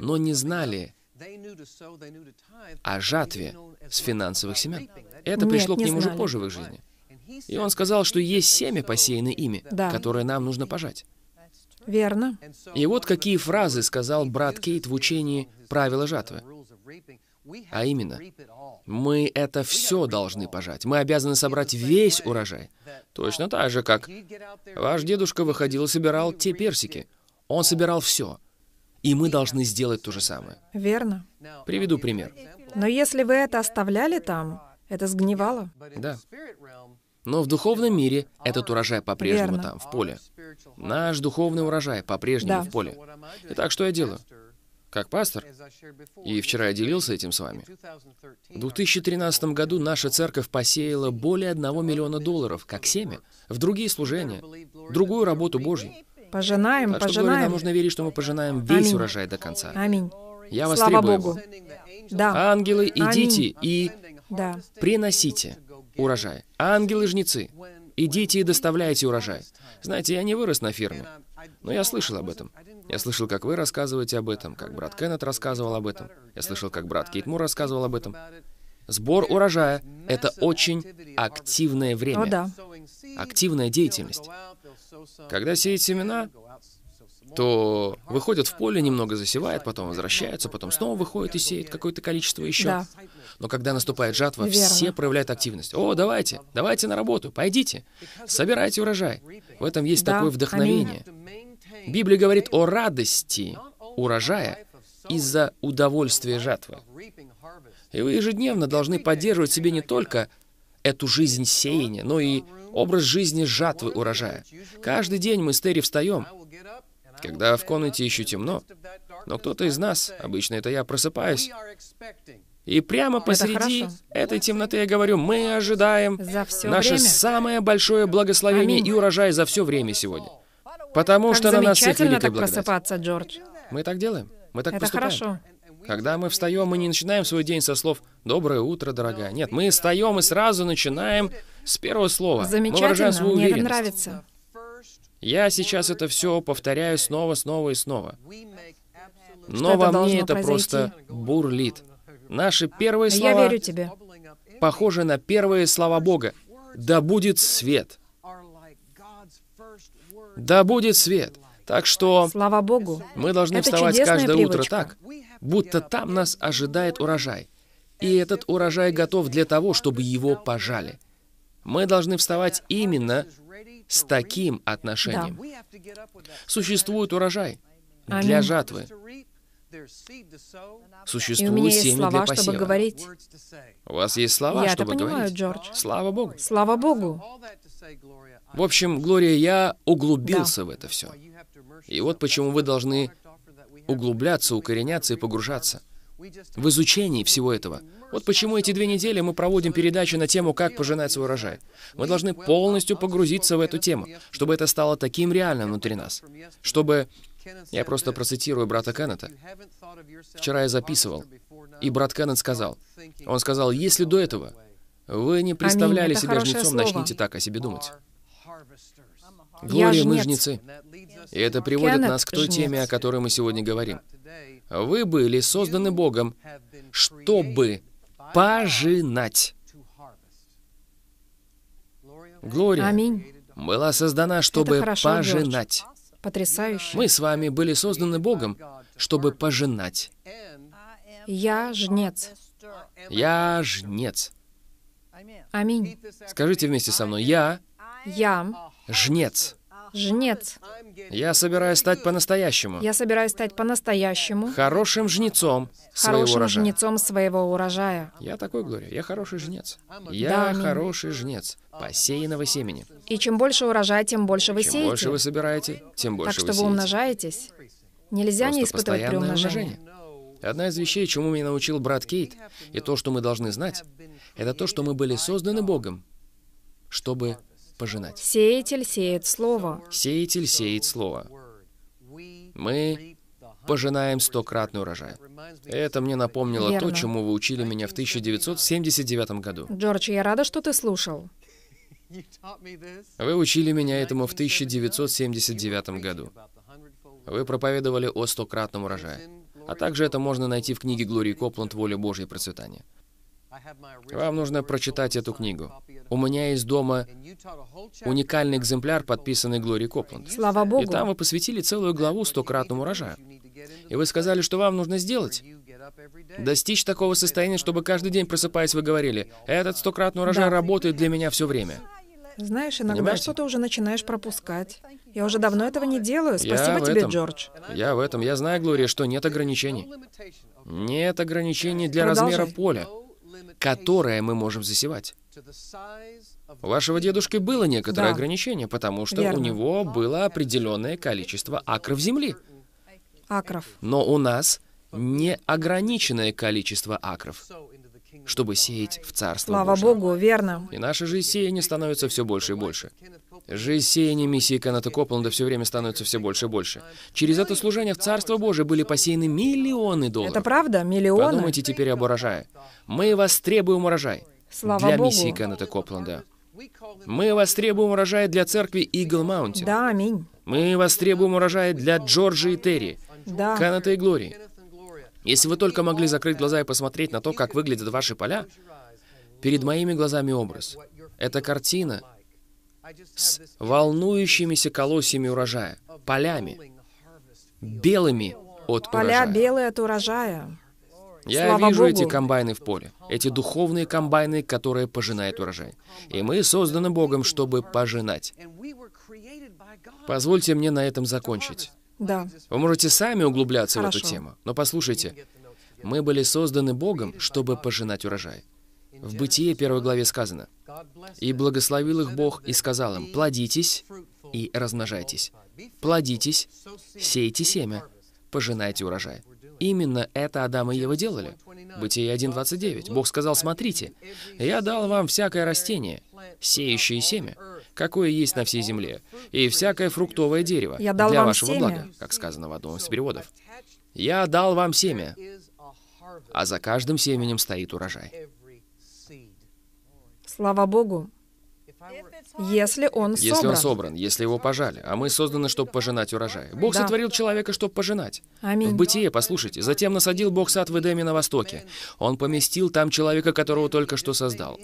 но не знали о жатве с финансовых семян. Это Нет, пришло к ним уже позже в их жизни. И он сказал, что есть семя, посеянное ими, да. которое нам нужно пожать. Верно. И вот какие фразы сказал брат Кейт в учении «Правила жатвы». А именно, мы это все должны пожать. Мы обязаны собрать весь урожай. Точно так же, как ваш дедушка выходил и собирал те персики. Он собирал все. И мы должны сделать то же самое. Верно. Приведу пример. Но если вы это оставляли там, это сгнивало. Да. Но в духовном мире этот урожай по-прежнему Верно. там, в поле. Наш духовный урожай по-прежнему да. в поле. Итак, что я делаю? Как пастор, и вчера я делился этим с вами, в 2013 году наша церковь посеяла более 1 миллиона долларов, как семя, в другие служения, другую работу Божью. Пожинаем, так пожинаем. Говоря, нам нужно верить, что мы пожинаем весь Аминь. урожай до конца. Аминь. Я вас Слава требую. Богу. Да. Ангелы, идите Аминь. и да. приносите урожай. Ангелы-жнецы, идите и доставляйте урожай. Знаете, я не вырос на ферме, но я слышал об этом. Я слышал, как вы рассказываете об этом, как брат Кеннет рассказывал об этом. Я слышал, как брат Кейтмур рассказывал об этом. Сбор урожая — это очень активное время. О, да. Активная деятельность. Когда сеять семена, то выходят в поле, немного засевают, потом возвращаются, потом снова выходят и сеют какое-то количество еще. Да. Но когда наступает жатва, Верно. все проявляют активность. «О, давайте, давайте на работу, пойдите, собирайте урожай». В этом есть да, такое вдохновение. Библия говорит о радости урожая из-за удовольствия жатвы. И вы ежедневно должны поддерживать себе не только эту жизнь сеяния, но и образ жизни жатвы урожая. Каждый день мы с Терри встаем, когда в комнате еще темно, но кто-то из нас, обычно это я, просыпаюсь, и прямо посреди этой темноты я говорю, мы ожидаем наше время. самое большое благословение Аминь. и урожай за все время сегодня. Потому как что на нас их великая так благодать. просыпаться, Джордж. Мы так делаем. Мы так Это поступаем. хорошо. Когда мы встаем, мы не начинаем свой день со слов «Доброе утро, дорогая». Нет, мы встаем и сразу начинаем с первого слова. Замечательно, мы свою мне это нравится. Я сейчас это все повторяю снова, снова и снова. Но во мне это просто бурлит. Наши первые слова... Я верю тебе. Похоже на первые слова Бога. «Да будет свет». «Да будет свет». Так что... Слава Богу. Мы должны это вставать каждое привычка. утро так, будто там нас ожидает урожай. И этот урожай готов для того, чтобы его пожали. Мы должны вставать именно с таким отношением. Да. Существует урожай Аминь. для жатвы. Существует семя для посева. у меня есть слова, чтобы говорить. У вас есть слова, я чтобы понимаю, говорить. Джордж. Слава Богу. Слава Богу. В общем, Глория, я углубился да. в это все. И вот почему вы должны углубляться, укореняться и погружаться в изучении всего этого. Вот почему эти две недели мы проводим передачи на тему «Как пожинать свой урожай». Мы должны полностью погрузиться в эту тему, чтобы это стало таким реальным внутри нас. Чтобы... Я просто процитирую брата Кеннета. Вчера я записывал, и брат Кеннет сказал. Он сказал, если до этого вы не представляли себя жнецом, начните так о себе думать. Глория, мы жнецы. И это приводит нас к той теме, о которой мы сегодня говорим. Вы были созданы Богом, чтобы пожинать. Глория Аминь. была создана, чтобы хорошо, пожинать. Джордж. Потрясающе. Мы с вами были созданы Богом, чтобы пожинать. Я жнец. Я жнец. Аминь. Скажите вместе со мной. Я. Я. Жнец. Жнец. Я собираюсь стать по-настоящему. Я собираюсь стать по-настоящему. Хорошим жнецом хорошим своего урожая. жнецом своего урожая. Я такой, Глория, я хороший жнец. Я да, ну. хороший жнец посеянного семени. И чем больше урожая, тем больше вы чем сеете. Чем больше вы собираете, тем больше так, что сеете. вы умножаетесь. Нельзя Просто не испытывать приумножение. умножение. Одна из вещей, чему меня научил брат Кейт, и то, что мы должны знать, это то, что мы были созданы Богом, чтобы пожинать. Сеятель сеет слово. Сеятель сеет слово. Мы пожинаем стократный урожай. Это мне напомнило Верно. то, чему вы учили меня в 1979 году. Джордж, я рада, что ты слушал. Вы учили меня этому в 1979 году. Вы проповедовали о стократном урожае. А также это можно найти в книге Глории Копланд «Воля Божья и процветание». Вам нужно прочитать эту книгу. У меня есть дома уникальный экземпляр, подписанный Глори Копланд. Слава Богу. И там вы посвятили целую главу стократному урожаю. И вы сказали, что вам нужно сделать? Достичь такого состояния, чтобы каждый день, просыпаясь, вы говорили, «Этот стократный урожай да. работает для меня все время». Знаешь, иногда Понимаете? что-то уже начинаешь пропускать. Я уже давно этого не делаю. Спасибо я тебе, Джордж. Я в этом. Я знаю, Глория, что нет ограничений. Нет ограничений для Продолжай. размера поля которое мы можем засевать. У вашего дедушки было некоторое да. ограничение, потому что Верно. у него было определенное количество акров земли. Акров. Но у нас неограниченное количество акров чтобы сеять в Царство Слава Божие. Богу, верно. И наше же сеяния становится все больше и больше. Жизнь миссии Каната Копланда все время становится все больше и больше. Через это служение в Царство Божие были посеяны миллионы долларов. Это правда? Миллионы? Подумайте теперь об урожае. Мы востребуем урожай. Слава для Богу. миссии Каната Копланда. Мы востребуем урожай для церкви Игл Маунтин. Да, аминь. Мы востребуем урожай для Джорджа и Терри, да. Каната и Глории. Если вы только могли закрыть глаза и посмотреть на то, как выглядят ваши поля, перед моими глазами образ. Это картина, с волнующимися колосьями урожая, полями, белыми от Поля урожая. Поля белые от урожая. Я Слава вижу Богу. эти комбайны в поле, эти духовные комбайны, которые пожинают урожай. И мы созданы Богом, чтобы пожинать. Позвольте мне на этом закончить. Да. Вы можете сами углубляться Хорошо. в эту тему, но послушайте, мы были созданы Богом, чтобы пожинать урожай. В Бытие первой главе сказано, «И благословил их Бог и сказал им, плодитесь и размножайтесь, плодитесь, сейте семя, пожинайте урожай». Именно это Адам и Ева делали. Бытие 1.29. Бог сказал, «Смотрите, я дал вам всякое растение, сеющее семя, какое есть на всей земле, и всякое фруктовое дерево я дал для вашего семя. блага», как сказано в одном из переводов. «Я дал вам семя, а за каждым семенем стоит урожай». Слава Богу, если он собран. Если он собран, если его пожали. А мы созданы, чтобы пожинать урожай. Бог да. сотворил человека, чтобы пожинать. Аминь. В Бытие, послушайте, затем насадил Бог сад в Эдеме на востоке. Он поместил там человека, которого только что создал.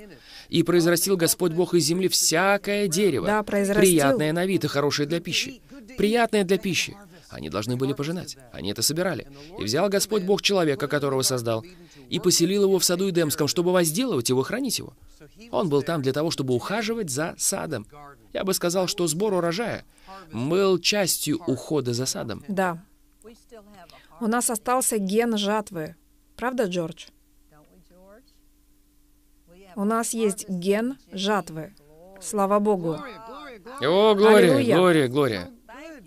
И произрастил Господь Бог из земли всякое дерево, да, приятное на вид и хорошее для пищи. Приятное для пищи. Они должны были пожинать. Они это собирали. И взял Господь Бог человека, которого создал, и поселил его в саду Эдемском, чтобы возделывать его хранить его. Он был там для того, чтобы ухаживать за садом. Я бы сказал, что сбор урожая был частью ухода за садом. Да. У нас остался ген жатвы. Правда, Джордж? У нас есть ген жатвы. Слава Богу. О, Глория, Аллилуйя. Глория, Глория.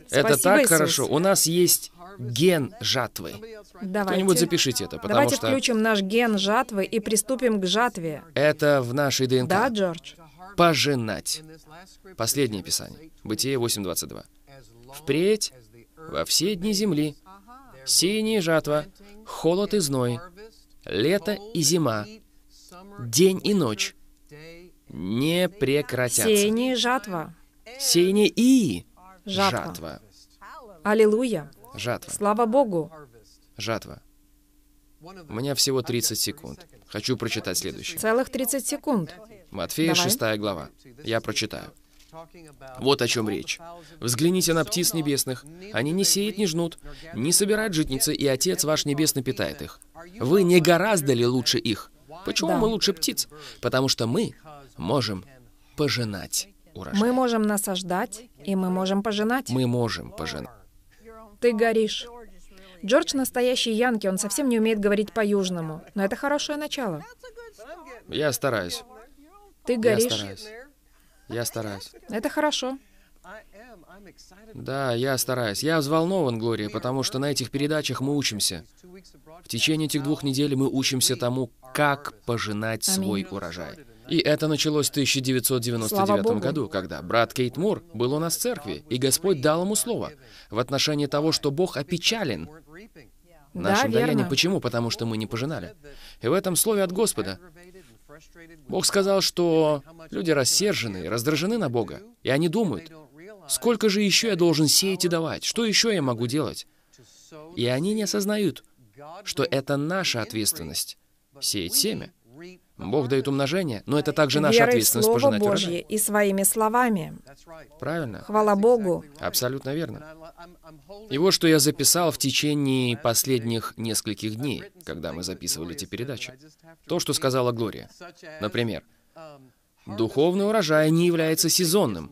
Это так Иисус. хорошо. У нас есть ген жатвы. Давайте. Кто-нибудь запишите это, потому Давайте что... Давайте включим наш ген жатвы и приступим к жатве. Это в нашей ДНК. Да, Джордж? Пожинать. Последнее писание. Бытие 8.22. Впредь во все дни земли синие жатва, холод и зной, лето и зима, день и ночь не прекратятся. Сеяние и жатва. Сеяние и жатва. жатва. Аллилуйя. Жатва. Слава Богу. Жатва. У меня всего 30 секунд. Хочу прочитать следующее. Целых 30 секунд. Матфея, Давай. 6 глава. Я прочитаю. Вот о чем речь. «Взгляните на птиц небесных. Они не сеют, не жнут, не собирают житницы, и Отец ваш небесный питает их. Вы не гораздо ли лучше их? Почему да. мы лучше птиц? Потому что мы можем пожинать урожай. Мы можем насаждать, и мы можем пожинать. Мы можем пожинать. Ты горишь. Джордж настоящий янки, он совсем не умеет говорить по-южному. Но это хорошее начало. Я стараюсь. Ты горишь. Я стараюсь. Я стараюсь. Это хорошо. Да, я стараюсь. Я взволнован, Глория, потому что на этих передачах мы учимся. В течение этих двух недель мы учимся тому, как пожинать Аминь. свой урожай. И это началось в 1999 году, когда брат Кейт Мур был у нас в церкви, и Господь дал ему слово в отношении того, что Бог опечален нашим да, даянием. Почему? Потому что мы не пожинали. И в этом слове от Господа Бог сказал, что люди рассержены, раздражены на Бога, и они думают, сколько же еще я должен сеять и давать, что еще я могу делать? И они не осознают, что это наша ответственность — сеять семя. Бог дает умножение, но это также наша Верой ответственность Слово пожинать Божье урожай. и своими словами. Правильно. Хвала Богу. Абсолютно верно. И вот что я записал в течение последних нескольких дней, когда мы записывали эти передачи. То, что сказала Глория. Например, духовный урожай не является сезонным.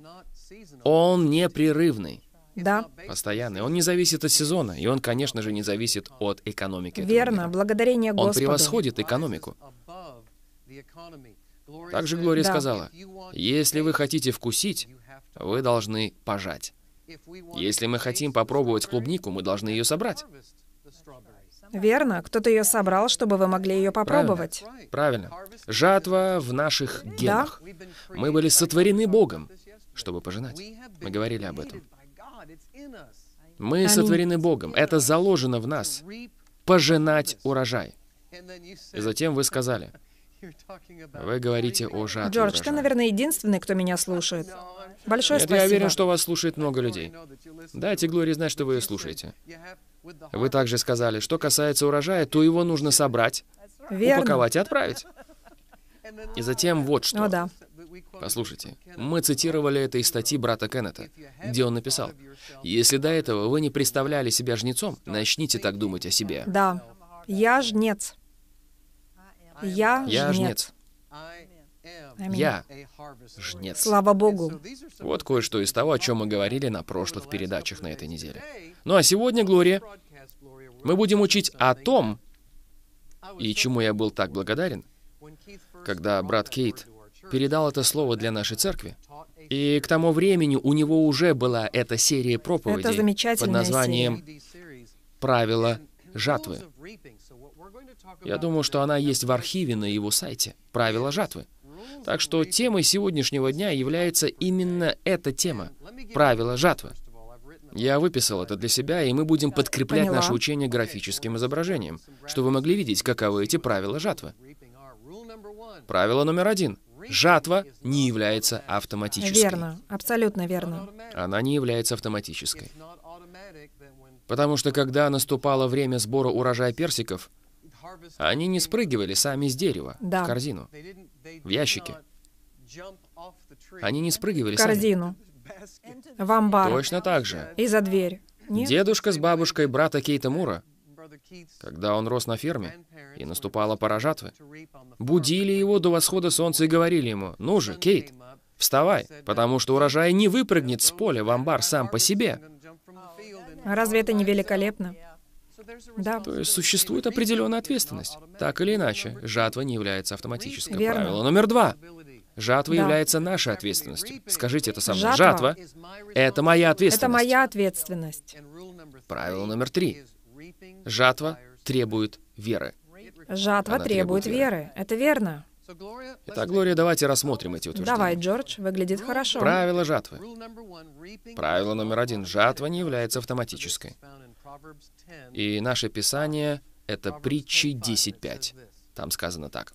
Он непрерывный. Да. Постоянный. Он не зависит от сезона, и он, конечно же, не зависит от экономики. Верно. Мира. Благодарение Господу. Он превосходит экономику. Также Глория да. сказала, если вы хотите вкусить, вы должны пожать. Если мы хотим попробовать клубнику, мы должны ее собрать. Верно, кто-то ее собрал, чтобы вы могли ее попробовать. Правильно. Правильно. Жатва в наших генах. Да. Мы были сотворены Богом, чтобы пожинать. Мы говорили об этом. Мы сотворены Богом. Это заложено в нас. Пожинать урожай. И затем вы сказали, вы говорите о жатве. Джордж, ты, наверное, единственный, кто меня слушает. Большое Нет, спасибо. я уверен, что вас слушает много людей. Дайте Глории знать, что вы ее слушаете. Вы также сказали, что касается урожая, то его нужно собрать, Верно. упаковать и отправить. И затем вот что. О, да. Послушайте, мы цитировали это из статьи брата Кеннета, где он написал, «Если до этого вы не представляли себя жнецом, начните так думать о себе». Да, я жнец. Я, я жнец. Я жнец. Слава Богу. Вот кое-что из того, о чем мы говорили на прошлых передачах на этой неделе. Ну а сегодня, Глория, мы будем учить о том, и чему я был так благодарен, когда брат Кейт передал это слово для нашей церкви. И к тому времени у него уже была эта серия проповедей под названием серия. «Правила жатвы». Я думаю, что она есть в архиве на его сайте «Правила жатвы». Так что темой сегодняшнего дня является именно эта тема – «Правила жатвы». Я выписал это для себя, и мы будем подкреплять Поняла. наше учение графическим изображением, чтобы вы могли видеть, каковы эти правила жатвы. Правило номер один. Жатва не является автоматической. Верно, абсолютно верно. Она не является автоматической. Потому что когда наступало время сбора урожая персиков, они не спрыгивали сами с дерева да. в корзину, в ящике. Они не спрыгивали в корзину, сами. в амбар. Точно так же. И за дверь. Нет? Дедушка с бабушкой брата Кейта Мура, когда он рос на ферме, и наступала пора жатвы, будили его до восхода солнца и говорили ему, «Ну же, Кейт, вставай, потому что урожай не выпрыгнет с поля в амбар сам по себе». Разве это не великолепно? Да. То есть существует определенная ответственность. Так или иначе, жатва не является автоматической. Верно. Правило номер два. Жатва да. является нашей ответственностью. Скажите это со мной. Жатва. Жатва — это моя ответственность. Это моя ответственность. Правило номер три. Жатва требует веры. Жатва Она требует, требует веры. веры. Это верно. Итак, Глория, давайте рассмотрим эти утверждения. Давай, Джордж, выглядит хорошо. Правило жатвы. Правило номер один. Жатва не является автоматической. И наше Писание — это притчи 10.5. Там сказано так.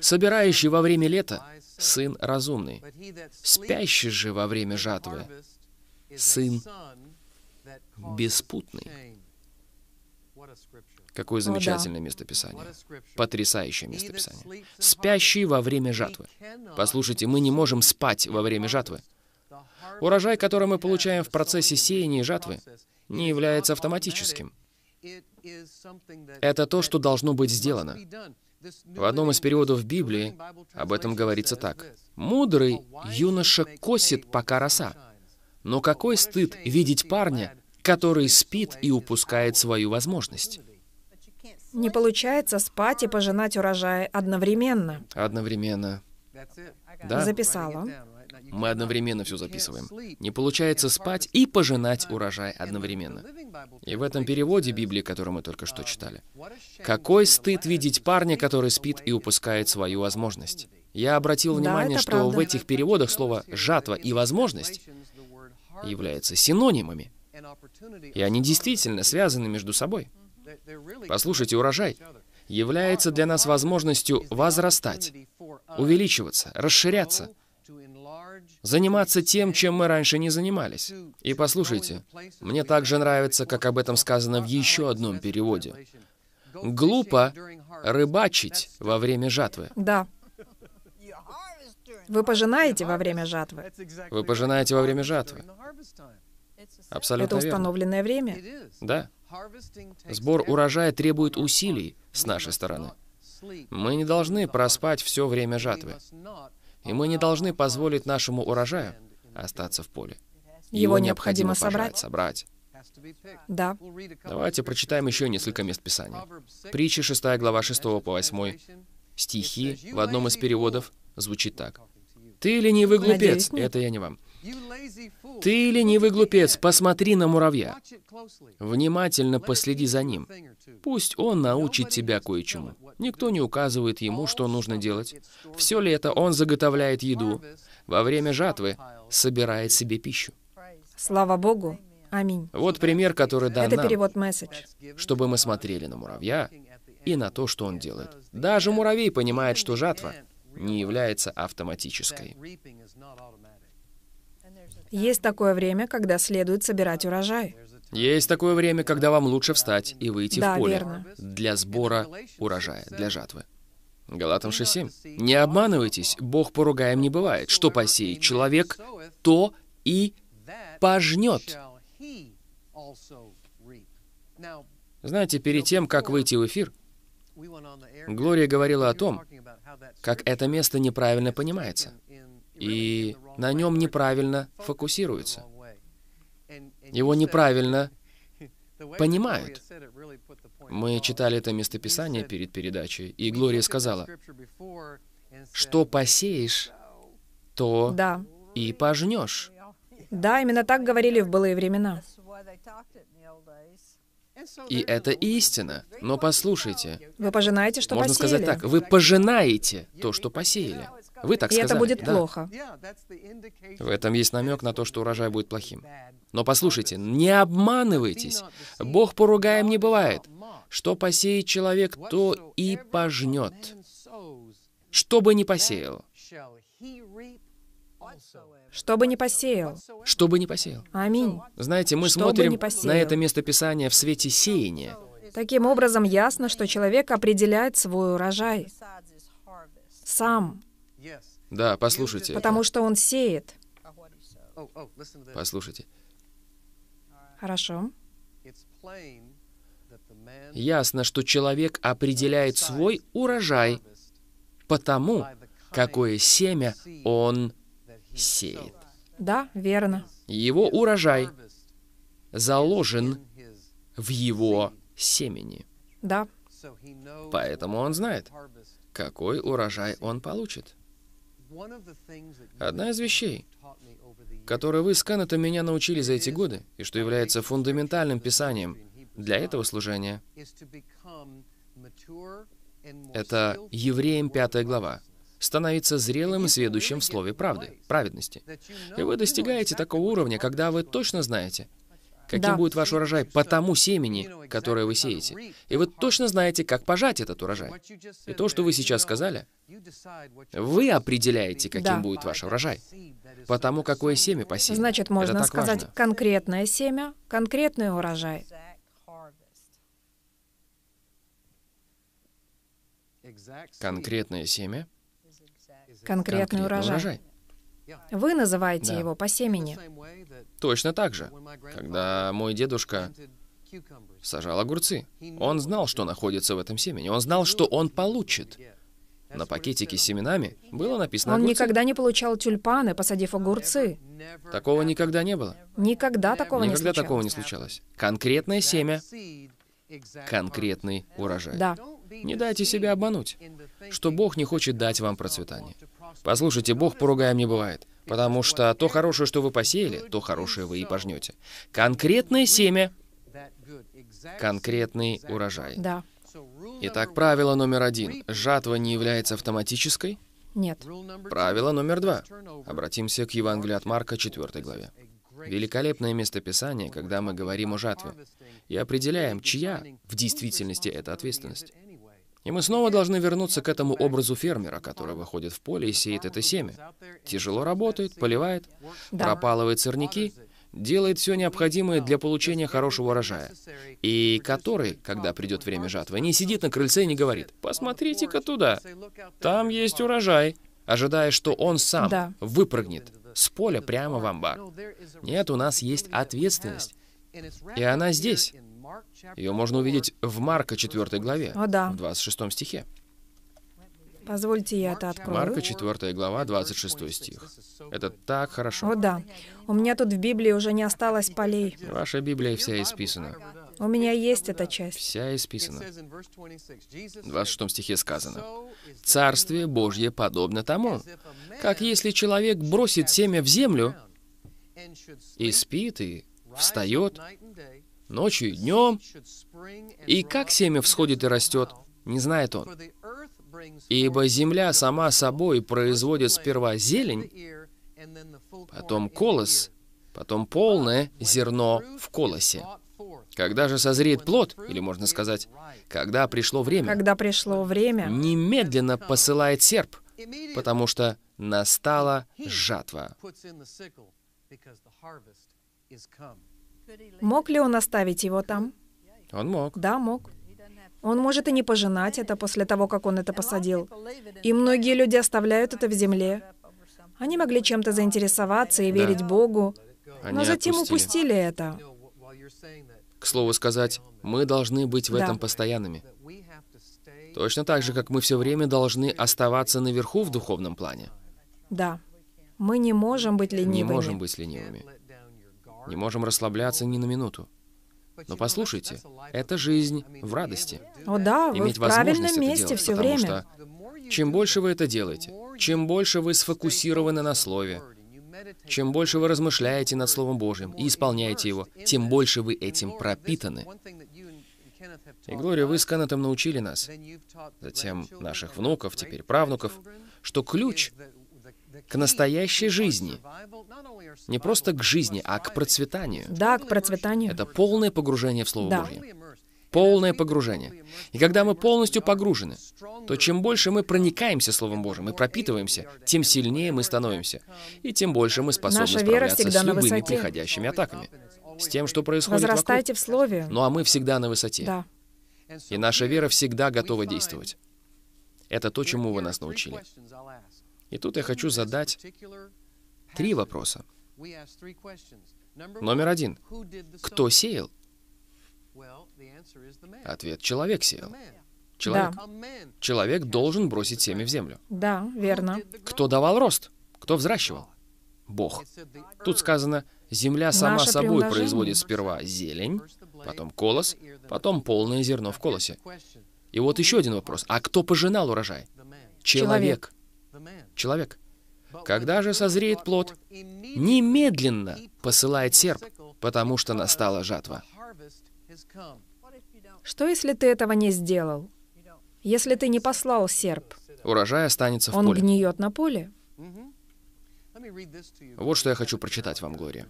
«Собирающий во время лета — сын разумный, спящий же во время жатвы — сын беспутный». Какое замечательное местописание. Потрясающее местописание. Спящий во время жатвы. Послушайте, мы не можем спать во время жатвы. Урожай, который мы получаем в процессе сеяния и жатвы, не является автоматическим. Это то, что должно быть сделано. В одном из периодов Библии об этом говорится так. «Мудрый юноша косит, пока роса. Но какой стыд видеть парня, который спит и упускает свою возможность». Не получается спать и пожинать урожай одновременно. Одновременно. Да. Записала. Мы одновременно все записываем. Не получается спать и пожинать урожай одновременно. И в этом переводе Библии, который мы только что читали. Какой стыд видеть парня, который спит и упускает свою возможность. Я обратил внимание, да, что правда. в этих переводах слово «жатва» и «возможность» являются синонимами. И они действительно связаны между собой. Послушайте, урожай является для нас возможностью возрастать, увеличиваться, расширяться — заниматься тем, чем мы раньше не занимались. И послушайте, мне также нравится, как об этом сказано в еще одном переводе. Глупо рыбачить во время жатвы. Да. Вы пожинаете во время жатвы. Вы пожинаете во время жатвы. Абсолютно Это установленное верно. время. Да. Сбор урожая требует усилий с нашей стороны. Мы не должны проспать все время жатвы и мы не должны позволить нашему урожаю остаться в поле. Его, Его необходимо, необходимо собрать. собрать. Да. Давайте прочитаем еще несколько мест Писания. Притчи 6 глава 6 по 8 стихи в одном из переводов звучит так. «Ты ленивый глупец!» Надеюсь, Это я не вам. «Ты ленивый глупец, посмотри на муравья. Внимательно последи за ним. Пусть он научит тебя кое-чему. Никто не указывает ему, что нужно делать. Все лето он заготовляет еду. Во время жатвы собирает себе пищу. Слава Богу. Аминь. Вот пример, который дан Это перевод месседж. Чтобы мы смотрели на муравья и на то, что он делает. Даже муравей понимает, что жатва не является автоматической. Есть такое время, когда следует собирать урожай. Есть такое время, когда вам лучше встать и выйти да, в поле верно. для сбора урожая, для жатвы. Галатам 6.7. «Не обманывайтесь, Бог поругаем не бывает. Что посеет человек, то и пожнет». Знаете, перед тем, как выйти в эфир, Глория говорила о том, как это место неправильно понимается, и на нем неправильно фокусируется. Его неправильно понимают. Мы читали это местописание перед передачей, и Глория сказала, что посеешь, то да. и пожнешь. Да, именно так говорили в былые времена. И это истина. Но послушайте. Вы пожинаете, что Можно посеяли. сказать так, вы пожинаете то, что посеяли. Вы так и это будет да. плохо. В этом есть намек на то, что урожай будет плохим. Но послушайте, не обманывайтесь. Бог поругаем не бывает. Что посеет человек, то и пожнет. Что бы ни посеял. Что бы ни посеял. Что бы ни посеял. Аминь. Знаете, мы что смотрим на это место писания в свете сеяния. Таким образом, ясно, что человек определяет свой урожай сам. Да, послушайте. Потому что он сеет. Oh, oh, послушайте. Хорошо. Ясно, что человек определяет свой урожай потому, какое семя он сеет. Да, верно. Его урожай заложен в его семени. Да. Поэтому он знает, какой урожай он получит. Одна из вещей, которые вы с Канетом меня научили за эти годы, и что является фундаментальным писанием для этого служения, это Евреям 5 глава, становиться зрелым и сведущим в слове правды, праведности. И вы достигаете такого уровня, когда вы точно знаете, каким да. будет ваш урожай по тому семени, которое вы сеете. И вы точно знаете, как пожать этот урожай. И то, что вы сейчас сказали, вы определяете, каким да. будет ваш урожай. потому какое семя посеяно. Значит, можно сказать важно. конкретное семя, конкретный урожай. Конкретное семя. Конкретный, конкретный урожай. урожай. Вы называете да. его по семени. Точно так же. Когда мой дедушка сажал огурцы, он знал, что находится в этом семени. Он знал, что он получит. На пакетике с семенами было написано Он никогда не получал тюльпаны, посадив огурцы. Такого никогда не было. Никогда такого никогда не случалось. такого не случалось. Конкретное семя, конкретный урожай. Да. Не дайте себя обмануть, что Бог не хочет дать вам процветание. Послушайте, Бог поругаем не бывает. Потому что то хорошее, что вы посеяли, то хорошее вы и пожнете. Конкретное семя, конкретный урожай. Да. Итак, правило номер один. Жатва не является автоматической. Нет. Правило номер два. Обратимся к Евангелию от Марка, 4 главе. Великолепное местописание, когда мы говорим о жатве, и определяем, чья в действительности эта ответственность. И мы снова должны вернуться к этому образу фермера, который выходит в поле и сеет это семя. Тяжело работает, поливает, да. пропалывает сорняки, делает все необходимое для получения хорошего урожая. И который, когда придет время жатвы, не сидит на крыльце и не говорит, «Посмотрите-ка туда, там есть урожай», ожидая, что он сам да. выпрыгнет с поля прямо в амбар. Нет, у нас есть ответственность. И она здесь. Ее можно увидеть в Марка 4 главе, О, да. в 26 стихе. Позвольте, я это открою. Марка 4 глава, 26 стих. Это так хорошо. О да. У меня тут в Библии уже не осталось полей. Ваша Библия вся исписана. У меня есть эта часть. Вся исписана. В 26 стихе сказано. «Царствие Божье подобно тому, как если человек бросит семя в землю и спит, и встает, ночью и днем. И как семя всходит и растет, не знает он. Ибо земля сама собой производит сперва зелень, потом колос, потом полное зерно в колосе. Когда же созреет плод, или можно сказать, когда пришло время, когда пришло время, немедленно посылает серп, потому что настала жатва. Мог ли он оставить его там? Он мог. Да, мог. Он может и не пожинать это после того, как он это посадил. И многие люди оставляют это в земле. Они могли чем-то заинтересоваться и да. верить Богу, Они но затем отпустили. упустили это. К слову сказать, мы должны быть в да. этом постоянными. Точно так же, как мы все время должны оставаться наверху в духовном плане. Да. Мы не можем быть ленивыми. Не можем быть ленивыми. Не можем расслабляться ни на минуту. Но послушайте, это жизнь в радости. О да, вы Иметь в правильном месте делать, все время. Что чем больше вы это делаете, чем больше вы сфокусированы на Слове, чем больше вы размышляете над Словом Божьим и исполняете его, тем больше вы этим пропитаны. И, Глория, вы с Канатом научили нас, затем наших внуков, теперь правнуков, что ключ к настоящей жизни. Не просто к жизни, а к процветанию. Да, к процветанию. Это полное погружение в Слово да. Божье. Полное погружение. И когда мы полностью погружены, то чем больше мы проникаемся Словом Божьим и пропитываемся, тем сильнее мы становимся. И тем больше мы способны Наша справляться с любыми приходящими атаками. С тем, что происходит Возрастайте вокруг. в Слове. Ну а мы всегда на высоте. Да. И наша вера всегда готова действовать. Это то, чему вы нас научили. И тут я хочу задать три вопроса. Номер один. Кто сеял? Ответ – человек сеял. Человек. Да. Человек должен бросить семя в землю. Да, верно. Кто давал рост? Кто взращивал? Бог. Тут сказано, земля сама Наше собой производит сперва зелень, потом колос, потом полное зерно в колосе. И вот еще один вопрос. А кто пожинал урожай? Человек. Человек человек. Когда же созреет плод, немедленно посылает серп, потому что настала жатва. Что, если ты этого не сделал? Если ты не послал серп? Урожай останется в Он поле. Он гниет на поле. Вот что я хочу прочитать вам, Глория.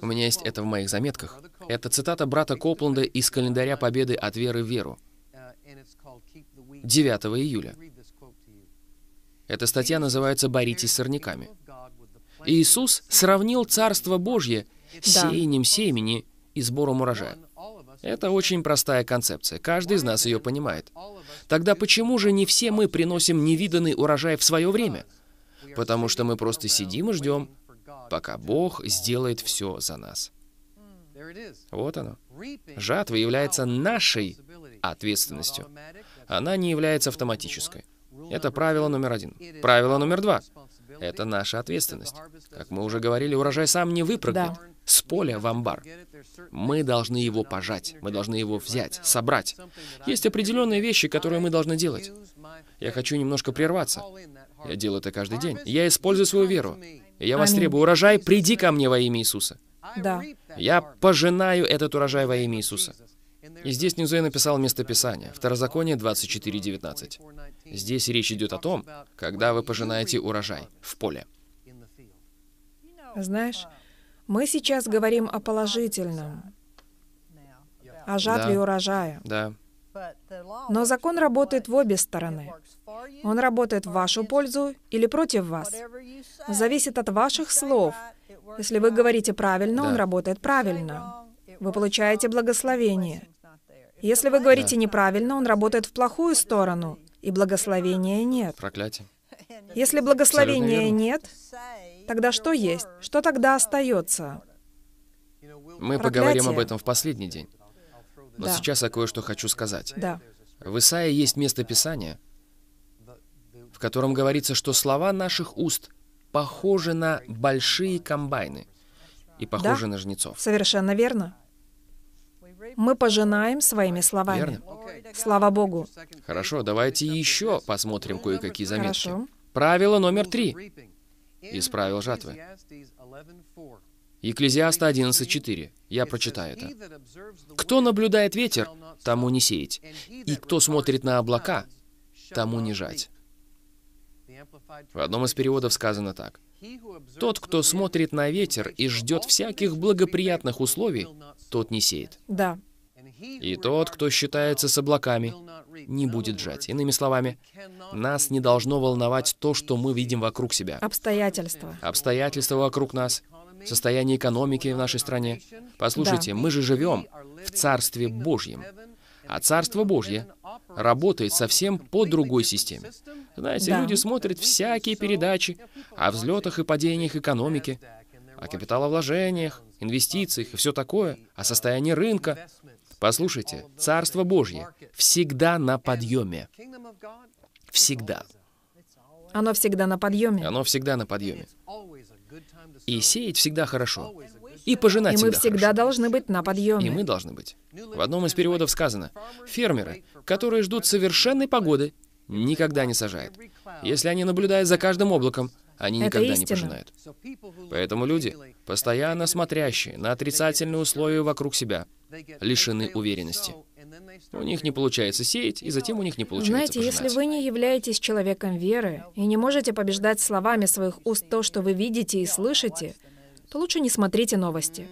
У меня есть это в моих заметках. Это цитата брата Копланда из календаря Победы от веры в веру. 9 июля. Эта статья называется «Боритесь с сорняками». Иисус сравнил Царство Божье с сеянием семени и сбором урожая. Это очень простая концепция, каждый из нас ее понимает. Тогда почему же не все мы приносим невиданный урожай в свое время? Потому что мы просто сидим и ждем, пока Бог сделает все за нас. Вот оно. Жатва является нашей ответственностью. Она не является автоматической. Это правило номер один. Правило номер два. Это наша ответственность. Как мы уже говорили, урожай сам не выпрыгнет. Да. С поля в амбар. Мы должны его пожать, мы должны его взять, собрать. Есть определенные вещи, которые мы должны делать. Я хочу немножко прерваться. Я делаю это каждый день. Я использую свою веру. Я вас требую, урожай, приди ко мне во имя Иисуса. Да. Я пожинаю этот урожай во имя Иисуса. И здесь Ньюзей написал местописание, Второзаконие 24.19. Здесь речь идет о том, когда вы пожинаете урожай в поле. Знаешь, мы сейчас говорим о положительном, о жатве да. урожая. Да. Но закон работает в обе стороны. Он работает в вашу пользу или против вас. Зависит от ваших слов. Если вы говорите правильно, да. он работает правильно. Вы получаете благословение. Если вы говорите да. неправильно, он работает в плохую сторону, и благословения нет. Проклятие. Если благословения нет, тогда что есть? Что тогда остается? Мы Проклятие. поговорим об этом в последний день. Но да. сейчас я кое-что хочу сказать. Да. В Исаии есть место Писания, в котором говорится, что слова наших уст похожи на большие комбайны и похожи да? на жнецов. Совершенно верно мы пожинаем своими словами. Верно. Слава Богу. Хорошо, давайте еще посмотрим кое-какие заметки. Хорошо. Правило номер три. Из правил жатвы. Екклезиаста 11.4. Я прочитаю это. «Кто наблюдает ветер, тому не сеять, и кто смотрит на облака, тому не жать». В одном из переводов сказано так. Тот, кто смотрит на ветер и ждет всяких благоприятных условий, тот не сеет. Да. И тот, кто считается с облаками, не будет жать. Иными словами, нас не должно волновать то, что мы видим вокруг себя. Обстоятельства. Обстоятельства вокруг нас, состояние экономики в нашей стране. Послушайте, да. мы же живем в Царстве Божьем. А Царство Божье работает совсем по другой системе. Знаете, да. люди смотрят всякие передачи о взлетах и падениях экономики, о капиталовложениях, инвестициях и все такое, о состоянии рынка. Послушайте, Царство Божье всегда на подъеме. Всегда. Оно всегда на подъеме. Оно всегда на подъеме. И сеять всегда хорошо и пожинать И мы всегда, всегда хорошо. должны быть на подъеме. И мы должны быть. В одном из переводов сказано, фермеры, которые ждут совершенной погоды, никогда не сажают. Если они наблюдают за каждым облаком, они Это никогда истина. не пожинают. Поэтому люди, постоянно смотрящие на отрицательные условия вокруг себя, лишены уверенности. У них не получается сеять, и затем у них не получается Знаете, пожинать. если вы не являетесь человеком веры и не можете побеждать словами своих уст то, что вы видите и слышите, то лучше не смотрите новости.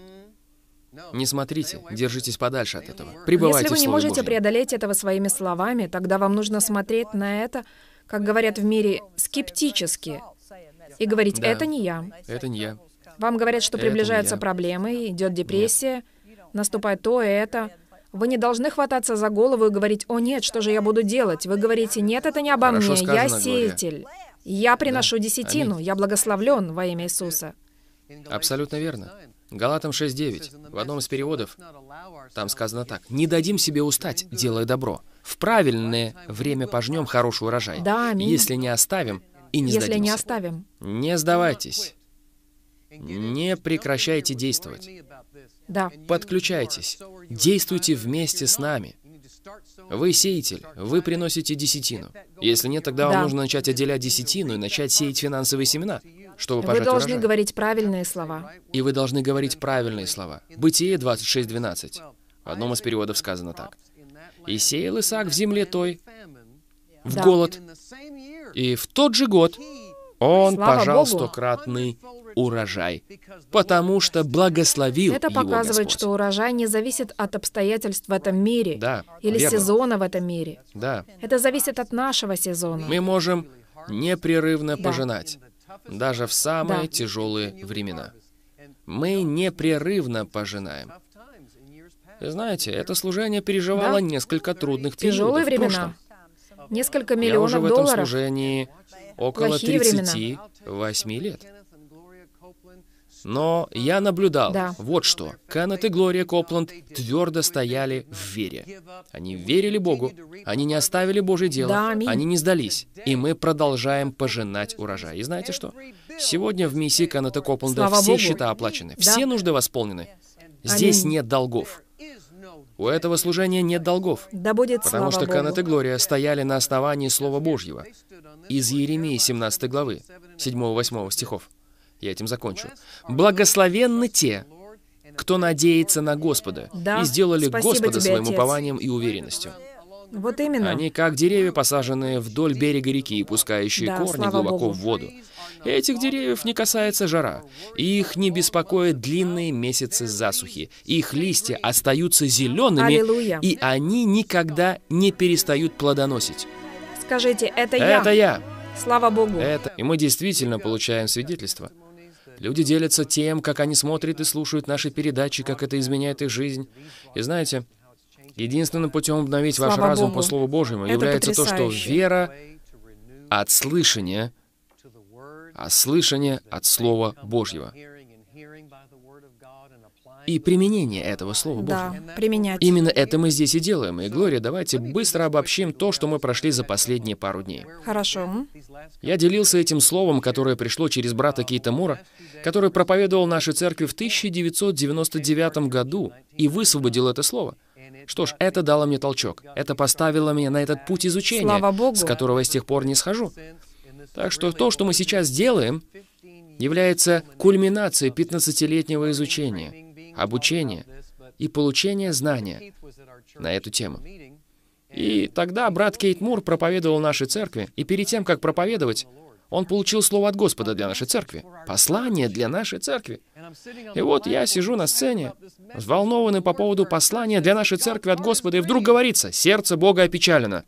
Не смотрите, держитесь подальше от этого. Пребывайте Если вы не можете Божьем. преодолеть этого своими словами, тогда вам нужно смотреть на это, как говорят в мире, скептически, и говорить, да, это не я. Это не я. Вам говорят, что приближаются проблемы, идет депрессия, нет. наступает то и это. Вы не должны хвататься за голову и говорить, о нет, что же я буду делать? Вы говорите, нет, это не обо Хорошо мне, сказано, я сеятель. Глория. Я приношу да. десятину, Аминь. я благословлен во имя Иисуса. Абсолютно верно. Галатам 6.9. В одном из переводов там сказано так. «Не дадим себе устать, делая добро. В правильное время пожнем хороший урожай, да, если не оставим и не если сдадимся». не оставим. Не сдавайтесь. Не прекращайте действовать. Да. Подключайтесь. Действуйте вместе с нами. Вы сеятель, вы приносите десятину. Если нет, тогда да. вам нужно начать отделять десятину и начать сеять финансовые семена, чтобы пожать Вы должны урожай. говорить правильные слова. И вы должны говорить правильные слова. Бытие 26.12. В одном из переводов сказано так. «И сеял Исаак в земле той, в да. голод, и в тот же год он Слава пожал стократный урожай, потому что благословил Это показывает, его что урожай не зависит от обстоятельств в этом мире да, или верно. сезона в этом мире. Да. Это зависит от нашего сезона. Мы можем непрерывно да. пожинать, даже в самые да. тяжелые времена. Мы непрерывно пожинаем. Знаете, это служение переживало да. несколько трудных периодов Тяжелые времена. Несколько миллионов долларов. Я уже в этом служении около 38 лет. Но я наблюдал, да. вот что. Канет и Глория Копланд твердо стояли в вере. Они верили Богу, они не оставили Божье дело, да, аминь. они не сдались. И мы продолжаем пожинать урожай. И знаете что? Сегодня в миссии Канета Копланда Слава все Богу. счета оплачены, да. все нужды восполнены. Здесь аминь. нет долгов. У этого служения нет долгов. Да будет Потому что Богу. Канет и Глория стояли на основании Слова Божьего. Из Еремии 17 главы, 7-8 стихов. Я этим закончу. «Благословенны те, кто надеется на Господа, да. и сделали Спасибо Господа тебе, своим отец. упованием и уверенностью». Вот именно. Они как деревья, посаженные вдоль берега реки, пускающие да, корни глубоко Богу. в воду. Этих деревьев не касается жара. Их не беспокоят длинные месяцы засухи. Их листья остаются зелеными, Аллилуйя. и они никогда не перестают плодоносить. Скажите, это я? Это я. Слава Богу. Это. И мы действительно получаем свидетельство. Люди делятся тем, как они смотрят и слушают наши передачи, как это изменяет их жизнь. И знаете, Единственным путем обновить Слава ваш Богу. разум по Слову Божьему Это является потрясающе. то, что вера от слышания, а слышание от Слова Божьего. И применение этого Слова Божьего. Да, применять. Именно это мы здесь и делаем. И, Глория, давайте быстро обобщим то, что мы прошли за последние пару дней. Хорошо. Я делился этим словом, которое пришло через брата Кейта Мура, который проповедовал нашей церкви в 1999 году и высвободил это слово — что ж, это дало мне толчок. Это поставило меня на этот путь изучения, с которого я с тех пор не схожу. Так что то, что мы сейчас делаем, является кульминацией 15-летнего изучения, обучения и получения знания на эту тему. И тогда брат Кейт Мур проповедовал нашей церкви, и перед тем, как проповедовать, он получил слово от Господа для нашей церкви. Послание для нашей церкви. И вот я сижу на сцене, взволнованный по поводу послания для нашей церкви от Господа, и вдруг говорится, сердце Бога опечалено.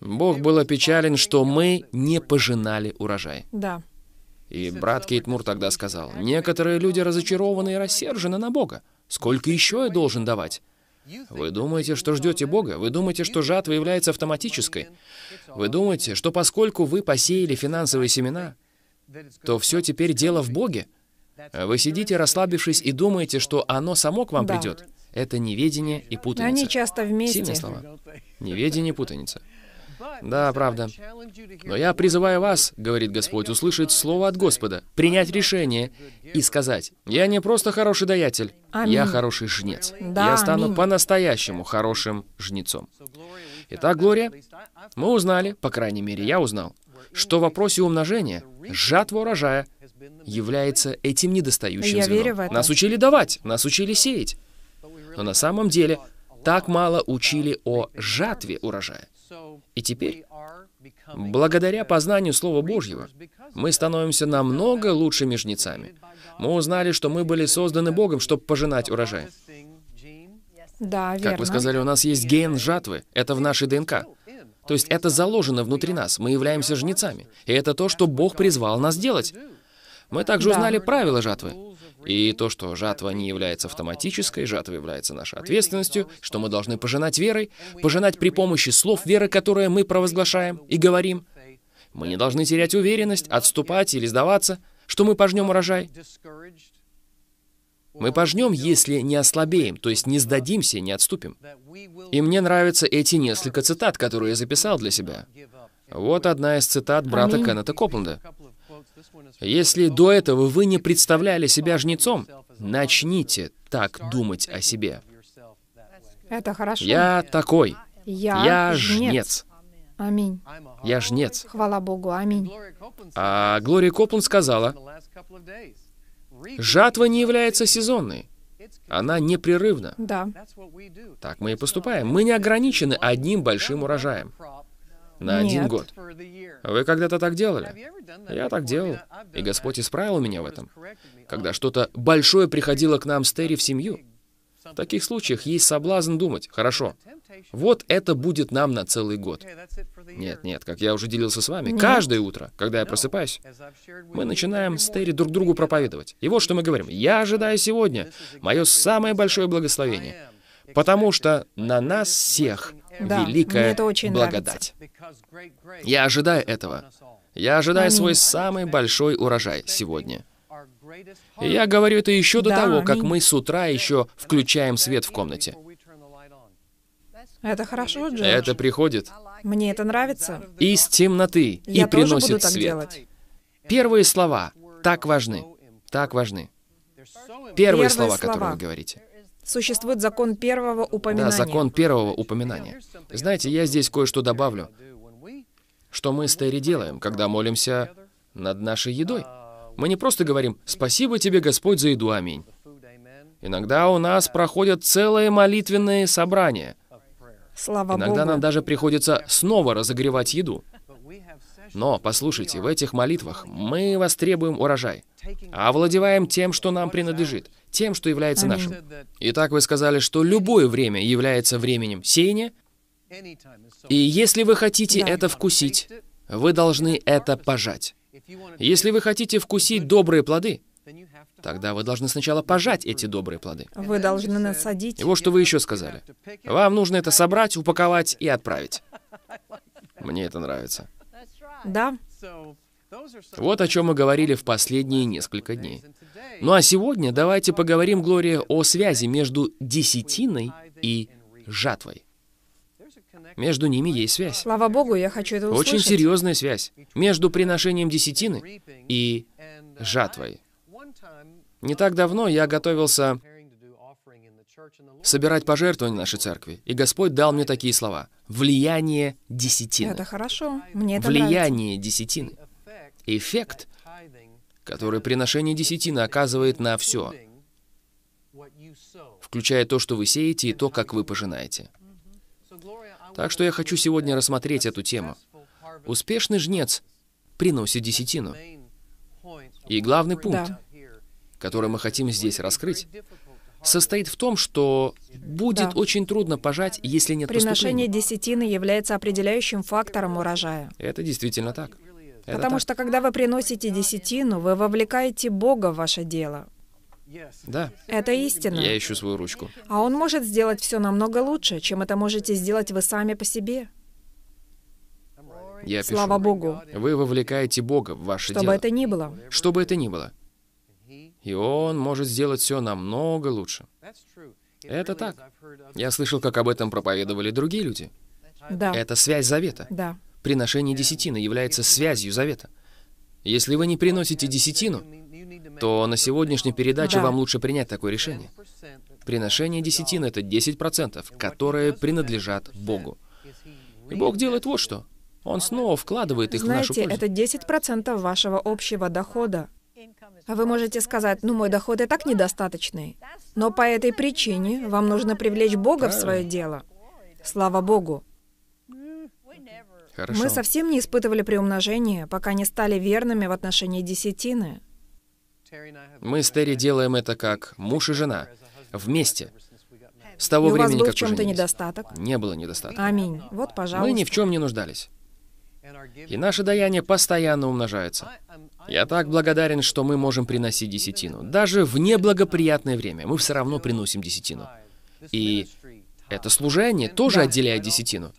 Бог был опечален, что мы не пожинали урожай. Да. И брат Кейт Мур тогда сказал, «Некоторые люди разочарованы и рассержены на Бога. Сколько еще я должен давать?» Вы думаете, что ждете Бога? Вы думаете, что жатва является автоматической? Вы думаете, что поскольку вы посеяли финансовые семена, то все теперь дело в Боге? Вы сидите, расслабившись, и думаете, что оно само к вам придет? Это неведение и путаница. Они часто вместе. Сильные слова. Неведение и путаница. Да, правда. Но я призываю вас, говорит Господь, услышать слово от Господа, принять решение и сказать, я не просто хороший даятель, аминь. я хороший жнец. Да, я стану по-настоящему хорошим жнецом. Итак, Глория, мы узнали, по крайней мере, я узнал, что в вопросе умножения жатва урожая является этим недостающим я звеном. Верю в это. Нас учили давать, нас учили сеять. Но на самом деле так мало учили о жатве урожая. И теперь, благодаря познанию Слова Божьего, мы становимся намного лучше жнецами. Мы узнали, что мы были созданы Богом, чтобы пожинать урожай. Да, верно. Как вы сказали, у нас есть ген жатвы. Это в нашей ДНК. То есть это заложено внутри нас. Мы являемся жнецами. И это то, что Бог призвал нас делать. Мы также да. узнали правила жатвы. И то, что жатва не является автоматической, жатва является нашей ответственностью, что мы должны пожинать верой, пожинать при помощи слов веры, которые мы провозглашаем и говорим. Мы не должны терять уверенность, отступать или сдаваться, что мы пожнем урожай. Мы пожнем, если не ослабеем, то есть не сдадимся, не отступим. И мне нравятся эти несколько цитат, которые я записал для себя. Вот одна из цитат брата Аминь. Кеннета Копланда. Если до этого вы не представляли себя жнецом, начните так думать о себе. Это хорошо. Я такой. Я, Я жнец. жнец. Аминь. Я жнец. Хвала Богу. Аминь. А Глория Копланд сказала, «Жатва не является сезонной. Она непрерывна». Да. Так мы и поступаем. Мы не ограничены одним большим урожаем. На один год. Вы когда-то так делали? Я так делал. И Господь исправил меня в этом. Когда что-то большое приходило к нам с Терри в семью, в таких случаях есть соблазн думать, хорошо, вот это будет нам на целый год. Нет, нет, как я уже делился с вами, каждое утро, когда я просыпаюсь, мы начинаем с Терри друг другу проповедовать. И вот что мы говорим. Я ожидаю сегодня мое самое большое благословение, потому что на нас всех да, великая это очень благодать. Нравится. Я ожидаю этого. Я ожидаю Аминь. свой самый большой урожай сегодня. И я говорю это еще до да, того, как мы с утра еще включаем свет в комнате. Это хорошо, Джордж. Это приходит. Мне это нравится. Из темноты я и приносит буду так свет. Делать. Первые слова так важны. Так важны. Первые, Первые слова, слова, которые вы говорите. Существует закон первого упоминания. Да, закон первого упоминания. Знаете, я здесь кое-что добавлю. Что мы с Терри делаем, когда молимся над нашей едой? Мы не просто говорим «Спасибо тебе, Господь, за еду, аминь». Иногда у нас проходят целые молитвенные собрания. Слава Иногда Богу. нам даже приходится снова разогревать еду. Но, послушайте, в этих молитвах мы востребуем урожай, овладеваем тем, что нам принадлежит, тем, что является нашим. Итак, вы сказали, что любое время является временем сеяния, и если вы хотите это вкусить, вы должны это пожать. Если вы хотите вкусить добрые плоды, Тогда вы должны сначала пожать эти добрые плоды. Вы должны насадить. И вот что вы еще сказали. Вам нужно это собрать, упаковать и отправить. Мне это нравится. Да. Вот о чем мы говорили в последние несколько дней. Ну а сегодня давайте поговорим, Глория, о связи между десятиной и жатвой. Между ними есть связь. Слава Богу, я хочу это услышать. Очень серьезная связь между приношением десятины и жатвой. Не так давно я готовился собирать пожертвования нашей церкви. И Господь дал мне такие слова. Влияние десятины. Это хорошо. Мне это Влияние нравится. десятины. Эффект, который приношение десятины оказывает на все, включая то, что вы сеете, и то, как вы пожинаете. Так что я хочу сегодня рассмотреть эту тему. Успешный жнец приносит десятину. И главный пункт, да. который мы хотим здесь раскрыть, состоит в том, что будет да. очень трудно пожать, если нет Приношение поступлений. десятины является определяющим фактором урожая. Это действительно так. Это Потому так. что когда вы приносите десятину, вы вовлекаете Бога в ваше дело. Да. Это истина. Я ищу свою ручку. А Он может сделать все намного лучше, чем это можете сделать вы сами по себе. Я Слава пишу. Богу. Вы вовлекаете Бога в ваше Чтобы дело. Чтобы это ни было. Чтобы это ни было. И он может сделать все намного лучше. Это так. Я слышал, как об этом проповедовали другие люди. Да. Это связь завета. Да. Приношение десятины является связью завета. Если вы не приносите десятину, то на сегодняшней передаче да. вам лучше принять такое решение. Приношение десятины — это 10%, которые принадлежат Богу. И Бог делает вот что. Он снова вкладывает их Знаете, в нашу пользу. Знаете, это 10% вашего общего дохода. А вы можете сказать, ну мой доход и так недостаточный. Но по этой причине вам нужно привлечь Бога в свое дело. Слава Богу. Хорошо. Мы совсем не испытывали приумножения, пока не стали верными в отношении десятины. Мы с Терри делаем это как муж и жена, вместе. С того и времени, у вас был как в чем-то недостаток? Не было недостатка. Аминь. Вот, пожалуйста. Мы ни в чем не нуждались. И наше даяние постоянно умножается. Я так благодарен, что мы можем приносить десятину. Даже в неблагоприятное время мы все равно приносим десятину. И это служение тоже отделяет десятину.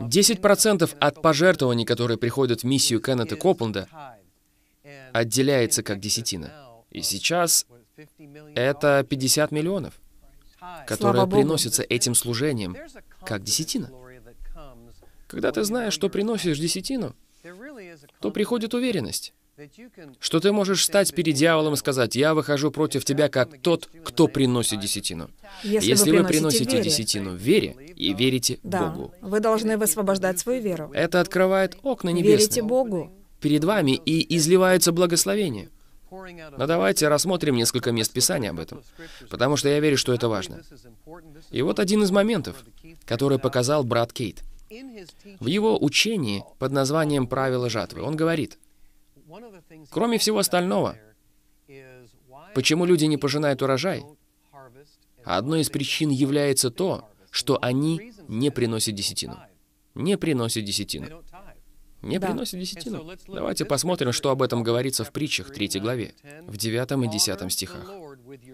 10% от пожертвований, которые приходят в миссию Кеннета Копленда, отделяется как десятина. И сейчас это 50 миллионов, которые приносятся этим служением как десятина. Когда ты знаешь, что приносишь десятину, то приходит уверенность. Что ты можешь стать перед дьяволом и сказать, «Я выхожу против тебя, как тот, кто приносит десятину». Если, Если вы приносите, приносите вере, десятину в вере и верите да, Богу. Вы должны высвобождать свою веру. Это открывает окна небесные. Верите Богу. Перед вами и изливаются благословения. Но давайте рассмотрим несколько мест Писания об этом, потому что я верю, что это важно. И вот один из моментов, который показал брат Кейт. В его учении под названием «Правила жатвы» он говорит — Кроме всего остального, почему люди не пожинают урожай? Одной из причин является то, что они не приносят десятину. Не приносят десятину. Не да. приносят десятину. Давайте посмотрим, что об этом говорится в притчах 3 главе, в 9 и 10 стихах.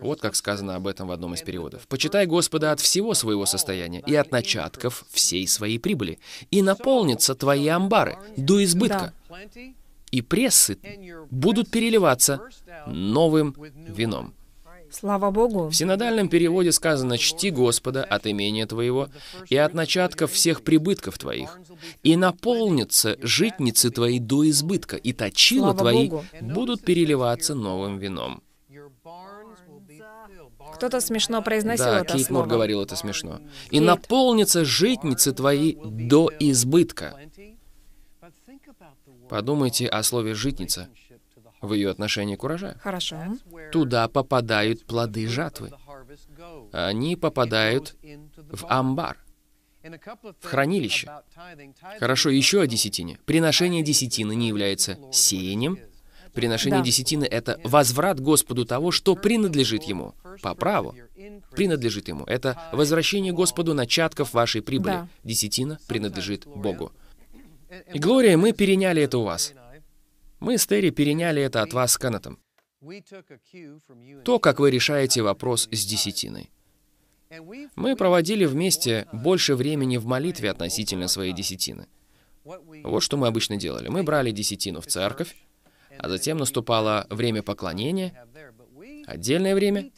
Вот как сказано об этом в одном из переводов. «Почитай Господа от всего своего состояния и от начатков всей своей прибыли, и наполнятся твои амбары до избытка». Да и прессы будут переливаться новым вином. Слава Богу! В синодальном переводе сказано «Чти Господа от имения твоего и от начатков всех прибытков твоих, и наполнятся житницы твои до избытка, и точила Слава твои Богу. будут переливаться новым вином». Кто-то смешно произносил да, это Кейт слово. Мур говорил это смешно. «И Кейт. наполнятся житницы твои до избытка». Подумайте о слове «житница» в ее отношении к урожаю. Хорошо. Туда попадают плоды жатвы. Они попадают в амбар, в хранилище. Хорошо, еще о десятине. Приношение десятины не является сеянием. Приношение да. десятины — это возврат Господу того, что принадлежит Ему по праву. Принадлежит Ему. Это возвращение Господу начатков вашей прибыли. Да. Десятина принадлежит Богу. И, Глория, мы переняли это у вас. Мы с Терри переняли это от вас с Канатом. То, как вы решаете вопрос с десятиной. Мы проводили вместе больше времени в молитве относительно своей десятины. Вот что мы обычно делали. Мы брали десятину в церковь, а затем наступало время поклонения, отдельное время,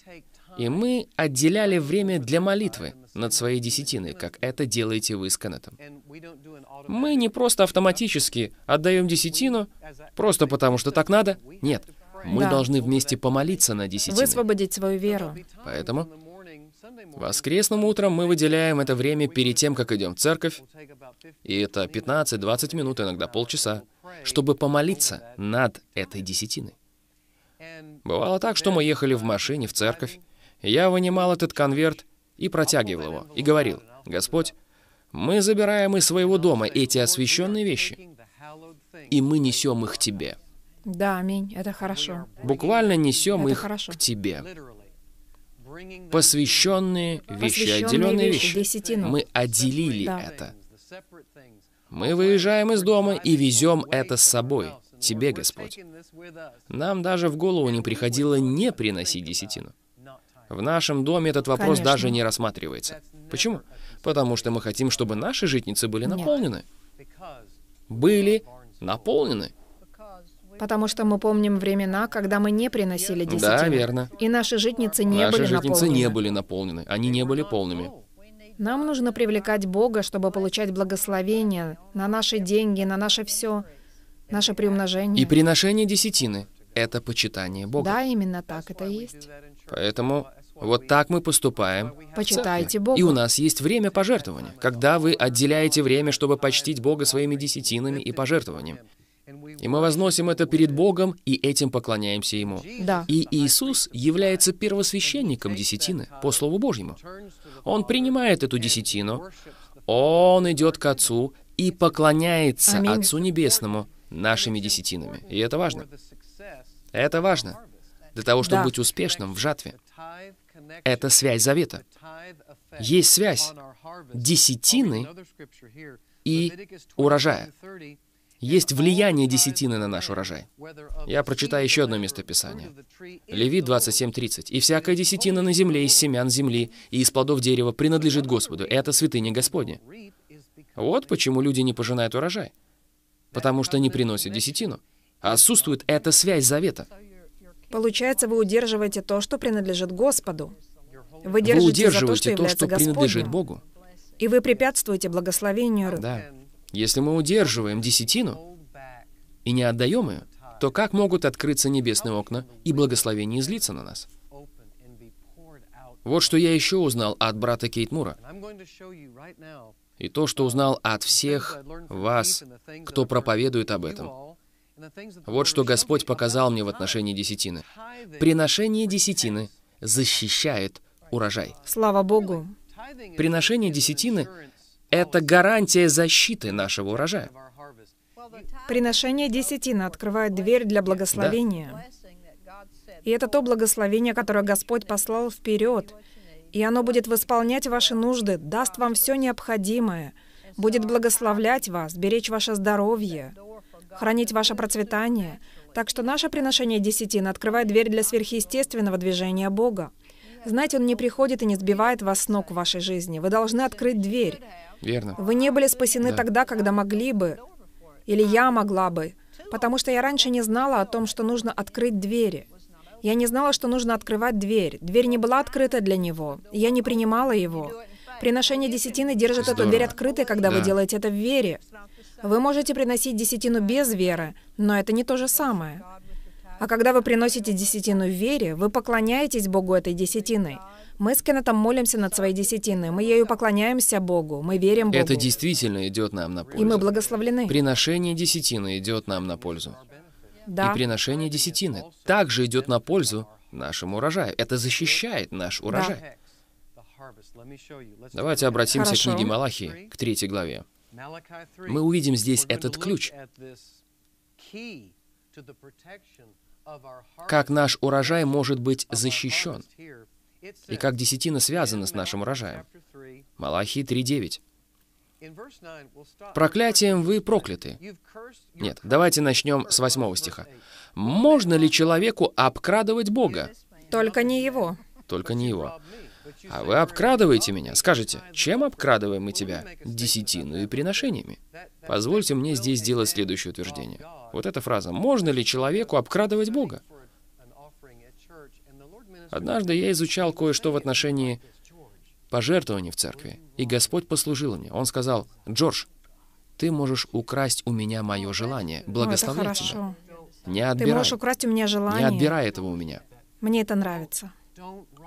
и мы отделяли время для молитвы над своей десятиной, как это делаете вы с Кеннетом. Мы не просто автоматически отдаем десятину, просто потому что так надо. Нет, мы да. должны вместе помолиться на десятину. Высвободить свою веру. Поэтому воскресным утром мы выделяем это время перед тем, как идем в церковь, и это 15-20 минут, иногда полчаса, чтобы помолиться над этой десятиной. Бывало так, что мы ехали в машине в церковь, я вынимал этот конверт и протягивал его, и говорил, «Господь, мы забираем из своего дома эти освященные вещи, и мы несем их Тебе». Да, аминь. Это хорошо. Буквально несем Это их хорошо. к Тебе. Посвященные вещи, отделенные вещи. Десятину. Мы отделили да. это. Мы выезжаем из дома и везем это с собой. Тебе, Господь. Нам даже в голову не приходило не приносить десятину. В нашем доме этот вопрос Конечно. даже не рассматривается. Почему? Потому что мы хотим, чтобы наши житницы были наполнены. Были наполнены. Потому что мы помним времена, когда мы не приносили десятину. Да, верно. И наши житницы не наши были житницы наполнены. не были наполнены. Они не были полными. Нам нужно привлекать Бога, чтобы получать благословение на наши деньги, на наше все, наше приумножение. И приношение десятины — это почитание Бога. Да, именно так это и есть. Поэтому вот так мы поступаем. Почитайте Бога. И у нас есть время пожертвования, когда вы отделяете время, чтобы почтить Бога своими десятинами и пожертвованием. И мы возносим это перед Богом и этим поклоняемся Ему. Да. И Иисус является первосвященником десятины, по Слову Божьему. Он принимает эту десятину, Он идет к Отцу и поклоняется Аминь. Отцу Небесному нашими десятинами. И это важно. Это важно для того, чтобы да. быть успешным в жатве. Это связь завета. Есть связь десятины и урожая. Есть влияние десятины на наш урожай. Я прочитаю еще одно местописание. Левит 27.30. «И всякая десятина на земле из семян земли и из плодов дерева принадлежит Господу. Это святыня Господня». Вот почему люди не пожинают урожай. Потому что не приносят десятину. Отсутствует эта связь завета. Получается, вы удерживаете то, что принадлежит Господу. Вы, вы удерживаете за то, что, то, что принадлежит Богу. И вы препятствуете благословению. Да. Если мы удерживаем десятину и не отдаем ее, то как могут открыться небесные окна и благословение излиться на нас? Вот что я еще узнал от брата Кейт Мура. И то, что узнал от всех вас, кто проповедует об этом. Вот что Господь показал мне в отношении десятины. Приношение десятины защищает урожай. Слава Богу. Приношение десятины — это гарантия защиты нашего урожая. Приношение десятины открывает дверь для благословения. Да. И это то благословение, которое Господь послал вперед. И оно будет восполнять ваши нужды, даст вам все необходимое, будет благословлять вас, беречь ваше здоровье — хранить ваше процветание. Так что наше приношение десятин открывает дверь для сверхъестественного движения Бога. Знаете, Он не приходит и не сбивает вас с ног в вашей жизни. Вы должны открыть дверь. Верно. Вы не были спасены да. тогда, когда могли бы, или я могла бы, потому что я раньше не знала о том, что нужно открыть двери. Я не знала, что нужно открывать дверь. Дверь не была открыта для него. Я не принимала его. Приношение десятины держит Здорово. эту дверь открытой, когда да. вы делаете это в вере. Вы можете приносить десятину без веры, но это не то же самое. А когда вы приносите десятину в вере, вы поклоняетесь Богу этой десятиной. Мы с Кеннетом молимся над своей десятиной, мы ею поклоняемся Богу, мы верим Богу. Это действительно идет нам на пользу. И мы благословлены. Приношение десятины идет нам на пользу. Да. И приношение десятины также идет на пользу нашему урожаю. Это защищает наш урожай. Да. Давайте обратимся Хорошо. к книге Малахии, к третьей главе. Мы увидим здесь этот ключ, как наш урожай может быть защищен, и как десятина связана с нашим урожаем. Малахии 3.9. «Проклятием вы прокляты». Нет, давайте начнем с восьмого стиха. «Можно ли человеку обкрадывать Бога?» Только не его. Только не его. А вы обкрадываете меня. Скажете, чем обкрадываем мы тебя? Десятину и приношениями. Позвольте мне здесь сделать следующее утверждение. Вот эта фраза «Можно ли человеку обкрадывать Бога?» Однажды я изучал кое-что в отношении пожертвований в церкви, и Господь послужил мне. Он сказал, «Джордж, ты можешь украсть у меня мое желание, благословляй ну, тебя». Не отбирай. Ты можешь украсть у меня желание. Не отбирай этого у меня. Мне это нравится.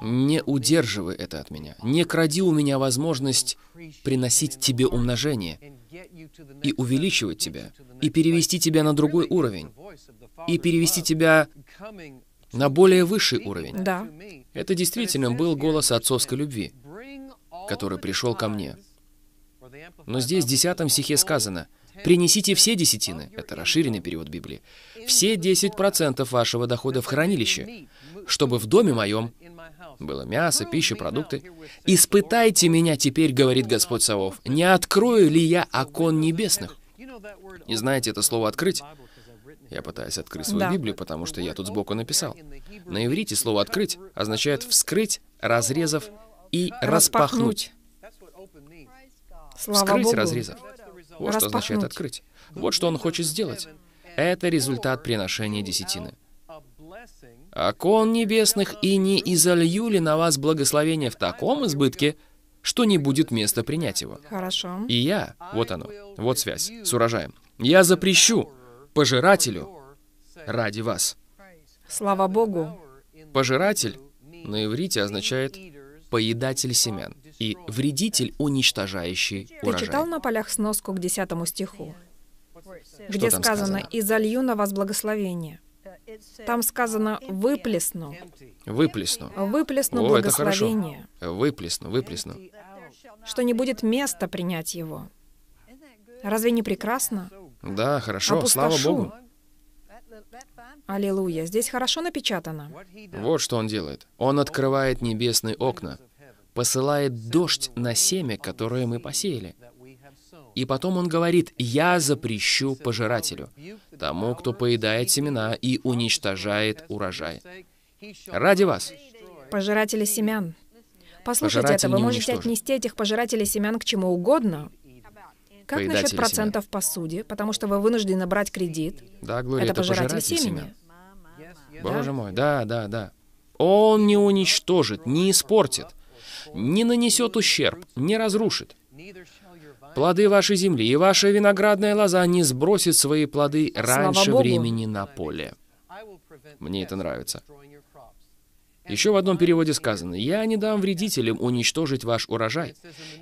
Не удерживай это от меня. Не кради у меня возможность приносить тебе умножение и увеличивать тебя, и перевести тебя на другой уровень, и перевести тебя на более высший уровень. Да. Это действительно был голос отцовской любви, который пришел ко мне. Но здесь в 10 стихе сказано, «Принесите все десятины» — это расширенный перевод Библии — «все 10% вашего дохода в хранилище, чтобы в доме моем было мясо, пища, продукты. «Испытайте меня теперь, — говорит Господь Савов, — не открою ли я окон небесных?» Не знаете это слово «открыть»? Я пытаюсь открыть свою да. Библию, потому что я тут сбоку написал. На иврите слово «открыть» означает «вскрыть», разрезов и «распахнуть». Слава Вскрыть, Богу. разрезав. Вот что означает «открыть». Вот что он хочет сделать. Это результат приношения десятины окон небесных, и не изолью ли на вас благословение в таком избытке, что не будет места принять его. Хорошо. И я, вот оно, вот связь с урожаем. Я запрещу пожирателю ради вас. Слава Богу. Пожиратель на иврите означает поедатель семян и вредитель, уничтожающий урожай. Ты читал на полях сноску к десятому стиху, Что где сказано, сказано «И залью на вас благословение». Там сказано «выплесну». «Выплесну». «Выплесну благословение». «Выплесну», «выплесну». Что не будет места принять его. Разве не прекрасно? Да, хорошо, Опустошу. слава Богу. Аллилуйя, здесь хорошо напечатано. Вот что он делает. Он открывает небесные окна, посылает дождь на семя, которое мы посеяли. И потом он говорит, «Я запрещу пожирателю, тому, кто поедает семена и уничтожает урожай. Ради вас». Пожиратели семян. Послушайте Пожиратели это, вы можете уничтожат. отнести этих пожирателей семян к чему угодно, как Поедатели насчет процентов семян. по суде? Потому что вы вынуждены брать кредит. Да, Глория, это, это пожиратель, пожиратель семени. семян. Боже да? мой, да, да, да. Он не уничтожит, не испортит, не нанесет ущерб, не разрушит. Плоды вашей земли и ваша виноградная лоза не сбросят свои плоды раньше времени на поле. Мне это нравится. Еще в одном переводе сказано, «Я не дам вредителям уничтожить ваш урожай,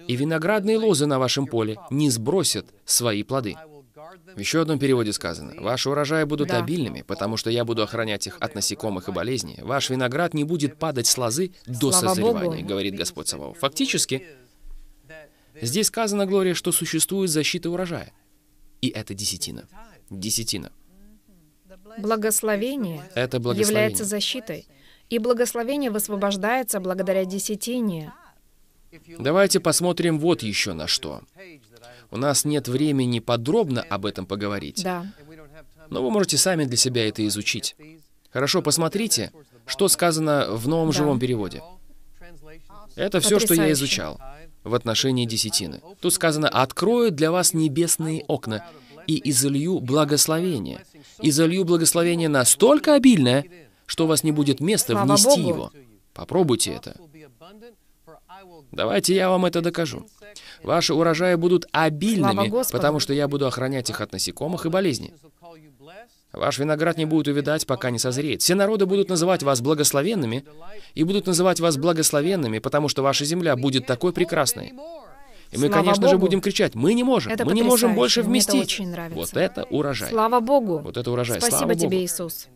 и виноградные лозы на вашем поле не сбросят свои плоды». В еще одном переводе сказано, «Ваши урожаи будут да. обильными, потому что я буду охранять их от насекомых и болезней. Ваш виноград не будет падать с лозы до созревания», говорит Господь Саваоф. Фактически, Здесь сказано, Глория, что существует защита урожая. И это десятина. Десятина. Благословение, это благословение является защитой. И благословение высвобождается благодаря десятине. Давайте посмотрим вот еще на что. У нас нет времени подробно об этом поговорить. Да. Но вы можете сами для себя это изучить. Хорошо, посмотрите, что сказано в новом да. живом переводе. Это все, что я изучал в отношении десятины. Тут сказано «открою для вас небесные окна и изолью благословение». Изолью благословение настолько обильное, что у вас не будет места внести его. Попробуйте это. Давайте я вам это докажу. Ваши урожаи будут обильными, потому что я буду охранять их от насекомых и болезней. Ваш виноград не будет увидать, пока не созреет. Все народы будут называть вас благословенными, и будут называть вас благословенными, потому что ваша земля будет такой прекрасной. И мы, Слава конечно Богу. же, будем кричать, мы не можем, это мы не можем больше вместить. это очень нравится. Вот это урожай. Слава Богу. Вот это урожай. Спасибо Слава тебе, Богу. Иисус.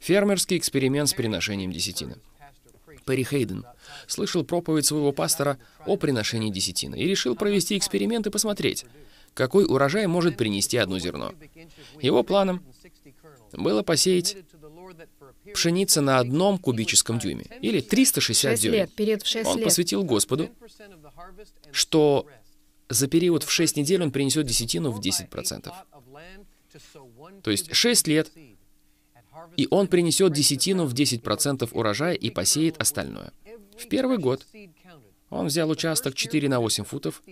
Фермерский эксперимент с приношением десятины. Перри Хейден слышал проповедь своего пастора о приношении десятины и решил провести эксперимент и посмотреть, какой урожай может принести одно зерно. Его планом было посеять пшеницы на одном кубическом дюйме, или 360 дюймов. он посвятил Господу, что за период в 6 недель он принесет десятину в 10%. То есть 6 лет, и он принесет десятину в 10% урожая и посеет остальное. В первый год он взял участок 4 на 8 футов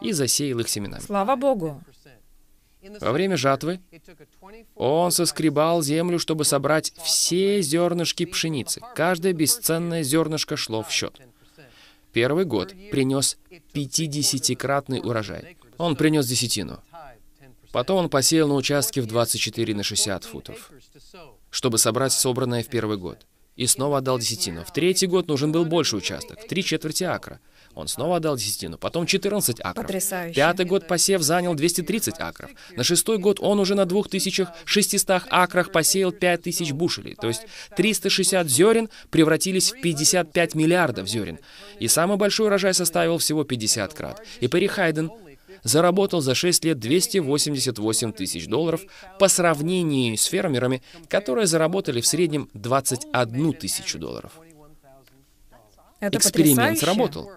и засеял их семенами. Слава Богу! Во время жатвы он соскребал землю, чтобы собрать все зернышки пшеницы. Каждое бесценное зернышко шло в счет. Первый год принес 50-кратный урожай. Он принес десятину. Потом он посеял на участке в 24 на 60 футов, чтобы собрать собранное в первый год. И снова отдал десятину. В третий год нужен был больше участок, в три четверти акра. Он снова отдал десятину, потом 14 акров. Потрясающе. Пятый год посев занял 230 акров. На шестой год он уже на 2600 акрах посеял 5000 бушелей, то есть 360 зерен превратились в 55 миллиардов зерен. И самый большой урожай составил всего 50 крат. И Перри Хайден заработал за 6 лет 288 тысяч долларов по сравнению с фермерами, которые заработали в среднем 21 тысячу долларов. Это Эксперимент потрясающе. сработал.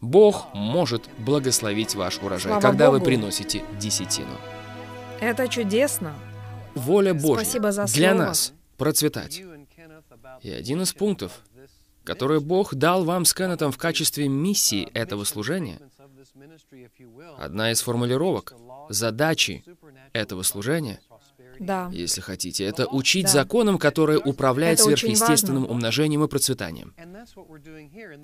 Бог может благословить ваш урожай, Слава когда Богу. вы приносите десятину. Это чудесно. Воля Божья Спасибо за для слово. нас процветать. И один из пунктов, который Бог дал вам с Кеннетом в качестве миссии этого служения, одна из формулировок задачи этого служения — да. Если хотите, это учить законам, которые управляют сверхъестественным умножением и процветанием.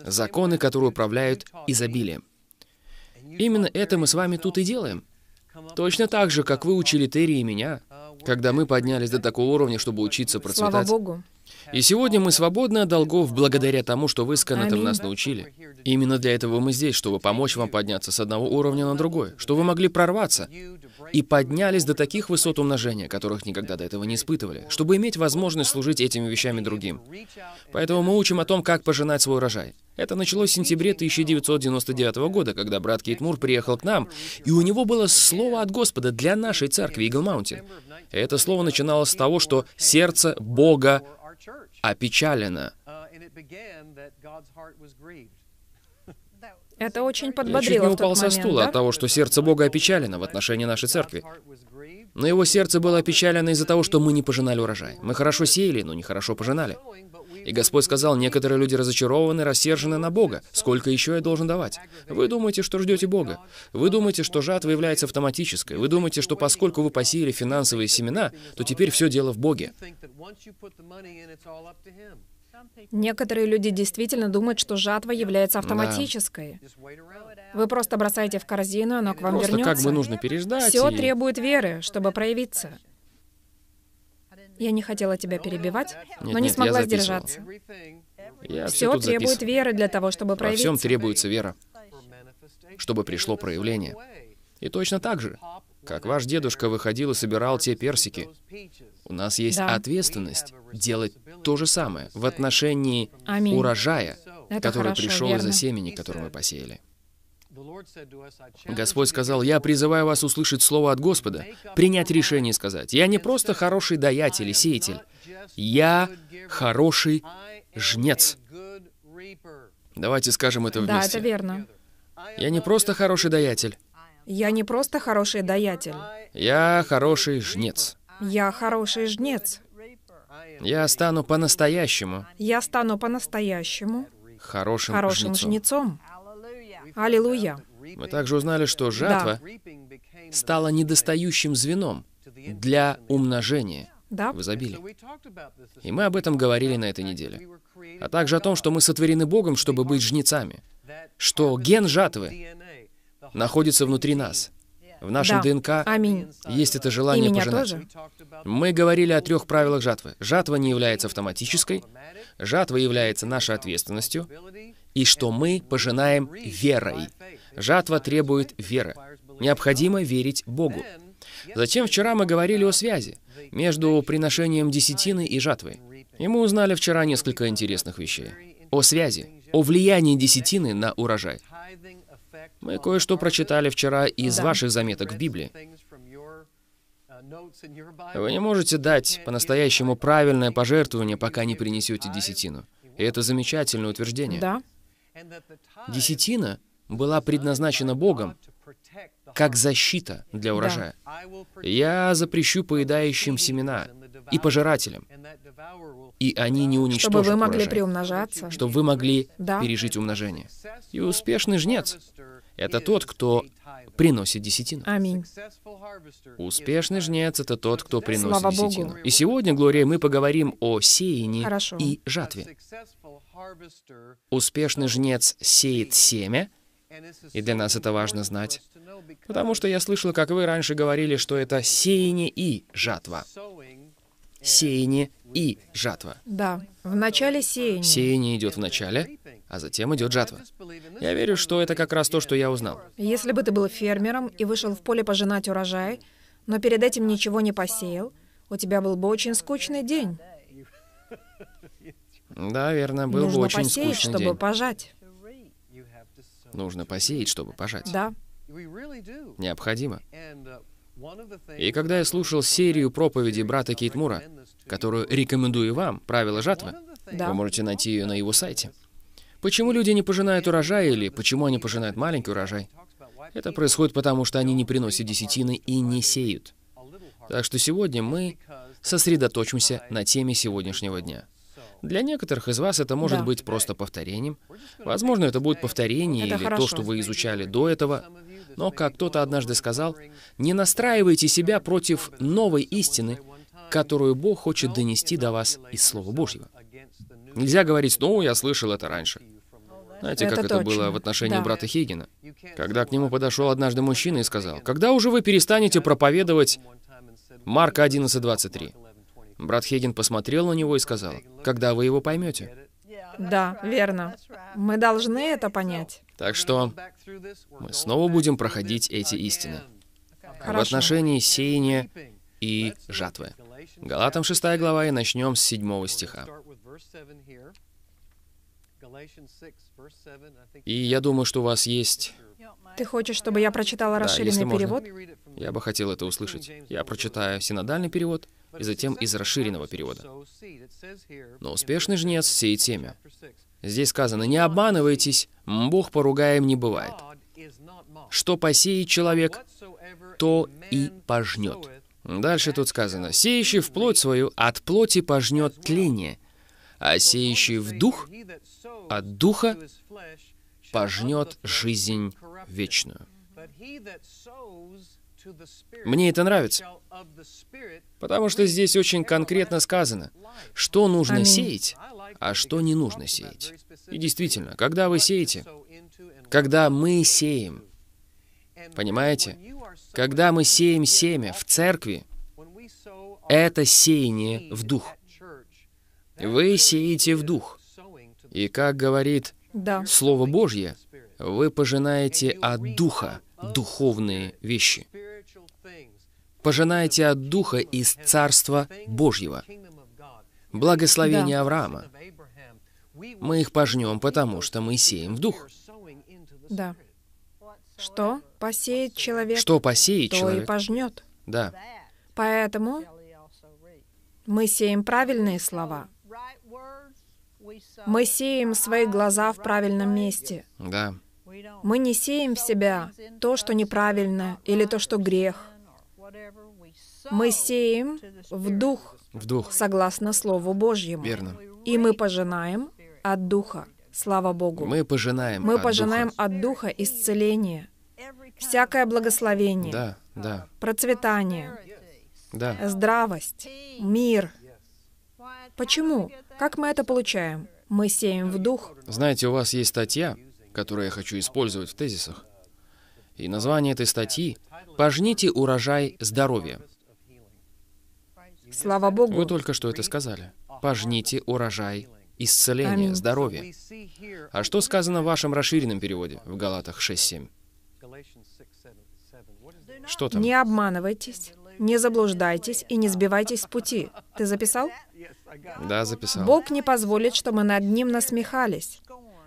Законы, которые управляют изобилием. Именно это мы с вами тут и делаем. Точно так же, как вы учили Терри и меня, uh, когда мы поднялись до такого уровня, чтобы учиться процветать. Слава Богу. И сегодня мы свободны от долгов благодаря тому, что вы с Канатом нас научили. Именно для этого мы здесь, чтобы помочь вам подняться с одного уровня на другой, чтобы вы могли прорваться, и поднялись до таких высот умножения, которых никогда до этого не испытывали, чтобы иметь возможность служить этими вещами другим. Поэтому мы учим о том, как пожинать свой урожай. Это началось в сентябре 1999 года, когда брат Кейт Мур приехал к нам, и у него было слово от Господа для нашей церкви Игл Маунтин. Это слово начиналось с того, что сердце Бога опечалено. Uh, это очень подбодрило Я чуть не упал со стула да? от того, что сердце Бога опечалено в отношении нашей церкви. Но его сердце было опечалено из-за того, что мы не пожинали урожай. Мы хорошо сеяли, но нехорошо пожинали. И Господь сказал, некоторые люди разочарованы, рассержены на Бога. Сколько еще я должен давать? Вы думаете, что ждете Бога. Вы думаете, что жатва является автоматической. Вы думаете, что поскольку вы посеяли финансовые семена, то теперь все дело в Боге. Некоторые люди действительно думают, что жатва является автоматической. Вы просто бросаете в корзину, оно к вам просто вернется. как бы нужно переждать. Все и... требует веры, чтобы проявиться. Я не хотела тебя перебивать, нет, но не нет, смогла я сдержаться. Я все, все требует веры для того, чтобы проявиться. Во всем требуется вера, чтобы пришло проявление. И точно так же как ваш дедушка выходил и собирал те персики. У нас есть да. ответственность делать то же самое в отношении Аминь. урожая, Это который хорошо, пришел верно. из-за семени, которое мы посеяли. Господь сказал, «Я призываю вас услышать слово от Господа, принять решение и сказать, я не просто хороший даятель и сеятель, я хороший жнец». Давайте скажем это вместе. Да, это верно. Я не просто хороший даятель, я не просто хороший даятель. Я хороший жнец. Я хороший жнец. Я стану по-настоящему. Я стану по-настоящему. Хорошим, хорошим жнецом. жнецом. Аллилуйя. Мы также узнали, что жатва да. стала недостающим звеном для умножения да. в изобилии. И мы об этом говорили на этой неделе. А также о том, что мы сотворены Богом, чтобы быть жнецами. Что ген жатвы находится внутри нас. В нашем да. ДНК Аминь. есть это желание И пожинать. Тоже. Мы говорили о трех правилах жатвы. Жатва не является автоматической, жатва является нашей ответственностью, и что мы пожинаем верой. Жатва требует веры. Необходимо верить Богу. Затем вчера мы говорили о связи между приношением десятины и жатвой. И мы узнали вчера несколько интересных вещей. О связи, о влиянии десятины на урожай. Мы кое-что прочитали вчера из ваших заметок в Библии. Вы не можете дать по-настоящему правильное пожертвование, пока не принесете десятину. И это замечательное утверждение. Да. Десятина была предназначена Богом как защита для урожая. «Я запрещу поедающим семена и пожирателям, и они не уничтожат Чтобы вы могли урожай, приумножаться. Чтобы вы могли да. пережить умножение. И успешный жнец это тот, кто приносит десятину. Аминь. Успешный жнец — это тот, кто приносит Слава десятину. Богу. И сегодня, Глория, мы поговорим о сеянии Хорошо. и жатве. Успешный жнец сеет семя, и для нас это важно знать, потому что я слышал, как вы раньше говорили, что это сеяние и жатва. Сеяние и жатва. Да, в начале сеяния. Сеяние идет в начале, а затем идет жатва. Я верю, что это как раз то, что я узнал. Если бы ты был фермером и вышел в поле пожинать урожай, но перед этим ничего не посеял, у тебя был бы очень скучный день. Да, верно, был Нужно бы очень посеять, скучный чтобы день. чтобы пожать. Нужно посеять, чтобы пожать. Да. Необходимо. И когда я слушал серию проповедей брата Кейтмура, которую рекомендую вам, «Правила жатвы». Да. Вы можете найти ее на его сайте. Почему люди не пожинают урожай или почему они пожинают маленький урожай? Это происходит потому, что они не приносят десятины и не сеют. Так что сегодня мы сосредоточимся на теме сегодняшнего дня. Для некоторых из вас это может да. быть просто повторением. Возможно, это будет повторение это или хорошо. то, что вы изучали до этого. Но, как кто-то однажды сказал, не настраивайте себя против новой истины, которую Бог хочет донести до вас из Слова Божьего. Нельзя говорить, ну, я слышал это раньше. Знаете, как это, это было в отношении да. брата Хигина? Когда к нему подошел однажды мужчина и сказал, «Когда уже вы перестанете проповедовать Марка 11.23?» Брат Хигин посмотрел на него и сказал, «Когда вы его поймете?» Да, верно. Мы должны это понять. Так что мы снова будем проходить эти истины. Хорошо. В отношении сеяния и жатвы. Галатам 6 глава и начнем с 7 стиха. И я думаю, что у вас есть... Ты хочешь, чтобы я прочитала расширенный да, перевод? Я бы хотел это услышать. Я прочитаю синодальный перевод и затем из расширенного перевода. Но успешный жнец всей теме. Здесь сказано, не обманывайтесь, Бог поругаем не бывает. Что посеет человек, то и пожнет. Дальше тут сказано, «Сеющий в плоть свою от плоти пожнет тление, а сеющий в дух от духа пожнет жизнь вечную». Мне это нравится, потому что здесь очень конкретно сказано, что нужно сеять, а что не нужно сеять. И действительно, когда вы сеете, когда мы сеем, понимаете, когда мы сеем семя в церкви, это сеяние в дух. Вы сеете в дух. И как говорит да. Слово Божье, вы пожинаете от духа духовные вещи. Пожинаете от духа из Царства Божьего. Благословение да. Авраама. Мы их пожнем, потому что мы сеем в дух. Да. Что посеет человек, что посеет то человек. и пожнет. Да. Поэтому мы сеем правильные слова. Мы сеем свои глаза в правильном месте. Да. Мы не сеем в себя то, что неправильно, или то, что грех. Мы сеем в дух, в дух. согласно Слову Божьему. Верно. И мы пожинаем от духа. Слава Богу. Мы пожинаем. Мы от пожинаем духа. от Духа исцеление, всякое благословение, да, да. процветание, да. здравость, мир. Почему? Как мы это получаем? Мы сеем в дух. Знаете, у вас есть статья, которую я хочу использовать в тезисах. И название этой статьи «Пожните урожай здоровья». Слава Богу. Вы только что это сказали. «Пожните урожай исцеление, здоровье. А что сказано в вашем расширенном переводе в Галатах 6.7? Что там? Не обманывайтесь, не заблуждайтесь и не сбивайтесь с пути. Ты записал? Да, записал. Бог не позволит, чтобы над ним насмехались,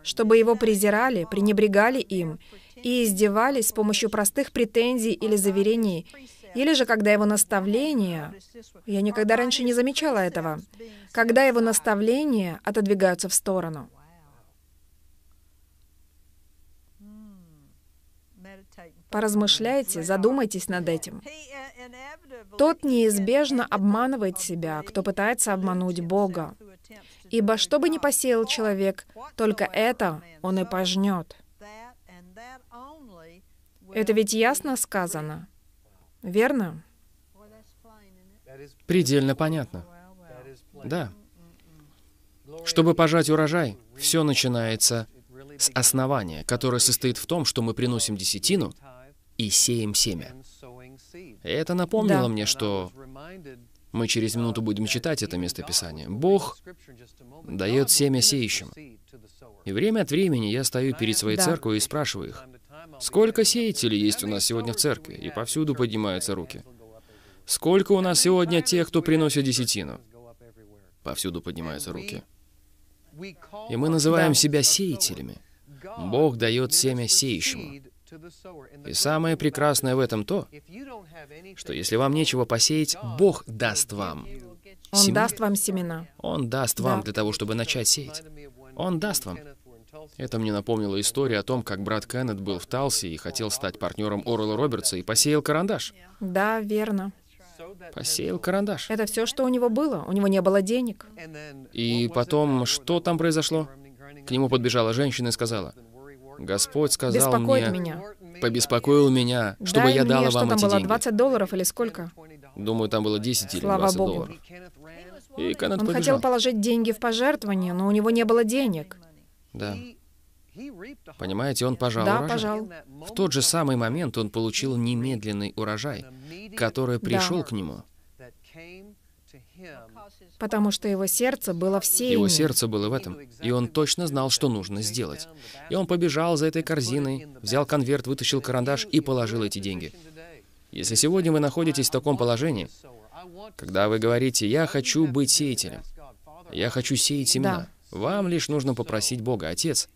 чтобы его презирали, пренебрегали им и издевались с помощью простых претензий или заверений, или же, когда его наставления... Я никогда раньше не замечала этого. Когда его наставления отодвигаются в сторону. Поразмышляйте, задумайтесь над этим. Тот неизбежно обманывает себя, кто пытается обмануть Бога. Ибо что бы ни посеял человек, только это он и пожнет. Это ведь ясно сказано. Верно? Предельно понятно. Да. Чтобы пожать урожай, все начинается с основания, которое состоит в том, что мы приносим десятину и сеем семя. Это напомнило да. мне, что мы через минуту будем читать это местописание. Бог дает семя сеющим. И время от времени я стою перед своей церковью и спрашиваю их, Сколько сеятелей есть у нас сегодня в церкви, и повсюду поднимаются руки. Сколько у нас сегодня тех, кто приносит десятину? Повсюду поднимаются руки. И мы называем себя сеятелями. Бог дает семя сеющему. И самое прекрасное в этом то, что если вам нечего посеять, Бог даст вам. Он даст вам семена. Он даст вам да. для того, чтобы начать сеять. Он даст вам. Это мне напомнило историю о том, как брат Кеннет был в Талсе и хотел стать партнером Орла Робертса и посеял карандаш. Да, верно. Посеял карандаш. Это все, что у него было. У него не было денег. И потом, что там произошло? К нему подбежала женщина и сказала, «Господь сказал мне, меня. побеспокоил меня, чтобы Дай я мне, дала вам что там эти было, 20 долларов или сколько? Думаю, там было 10 или 20 Богу. долларов. И Кеннет Он побежал. хотел положить деньги в пожертвование, но у него не было денег. Да. Понимаете, он пожал да, урожай. Пожал. В тот же самый момент он получил немедленный урожай, который пришел да. к нему. Потому что его сердце было в сей. Его сердце было в этом, и он точно знал, что нужно сделать. И он побежал за этой корзиной, взял конверт, вытащил карандаш и положил эти деньги. Если сегодня вы находитесь в таком положении, когда вы говорите, «Я хочу быть сеятелем», «Я хочу сеять семена», да. Вам лишь нужно попросить Бога, Отец,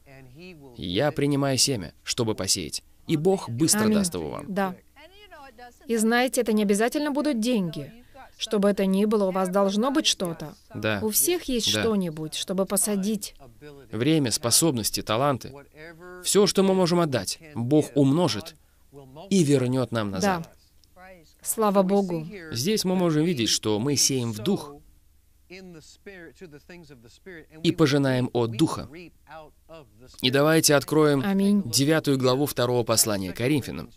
я принимаю семя, чтобы посеять, и Бог быстро Аминь. даст его вам. Да. И знаете, это не обязательно будут деньги. Чтобы это ни было, у вас должно быть что-то. Да. У всех есть да. что-нибудь, чтобы посадить. Время, способности, таланты. Все, что мы можем отдать, Бог умножит и вернет нам назад. Да. Слава Богу. Здесь мы можем видеть, что мы сеем в дух, и пожинаем от Духа. И давайте откроем Аминь. 9 главу 2 послания Коринфянам.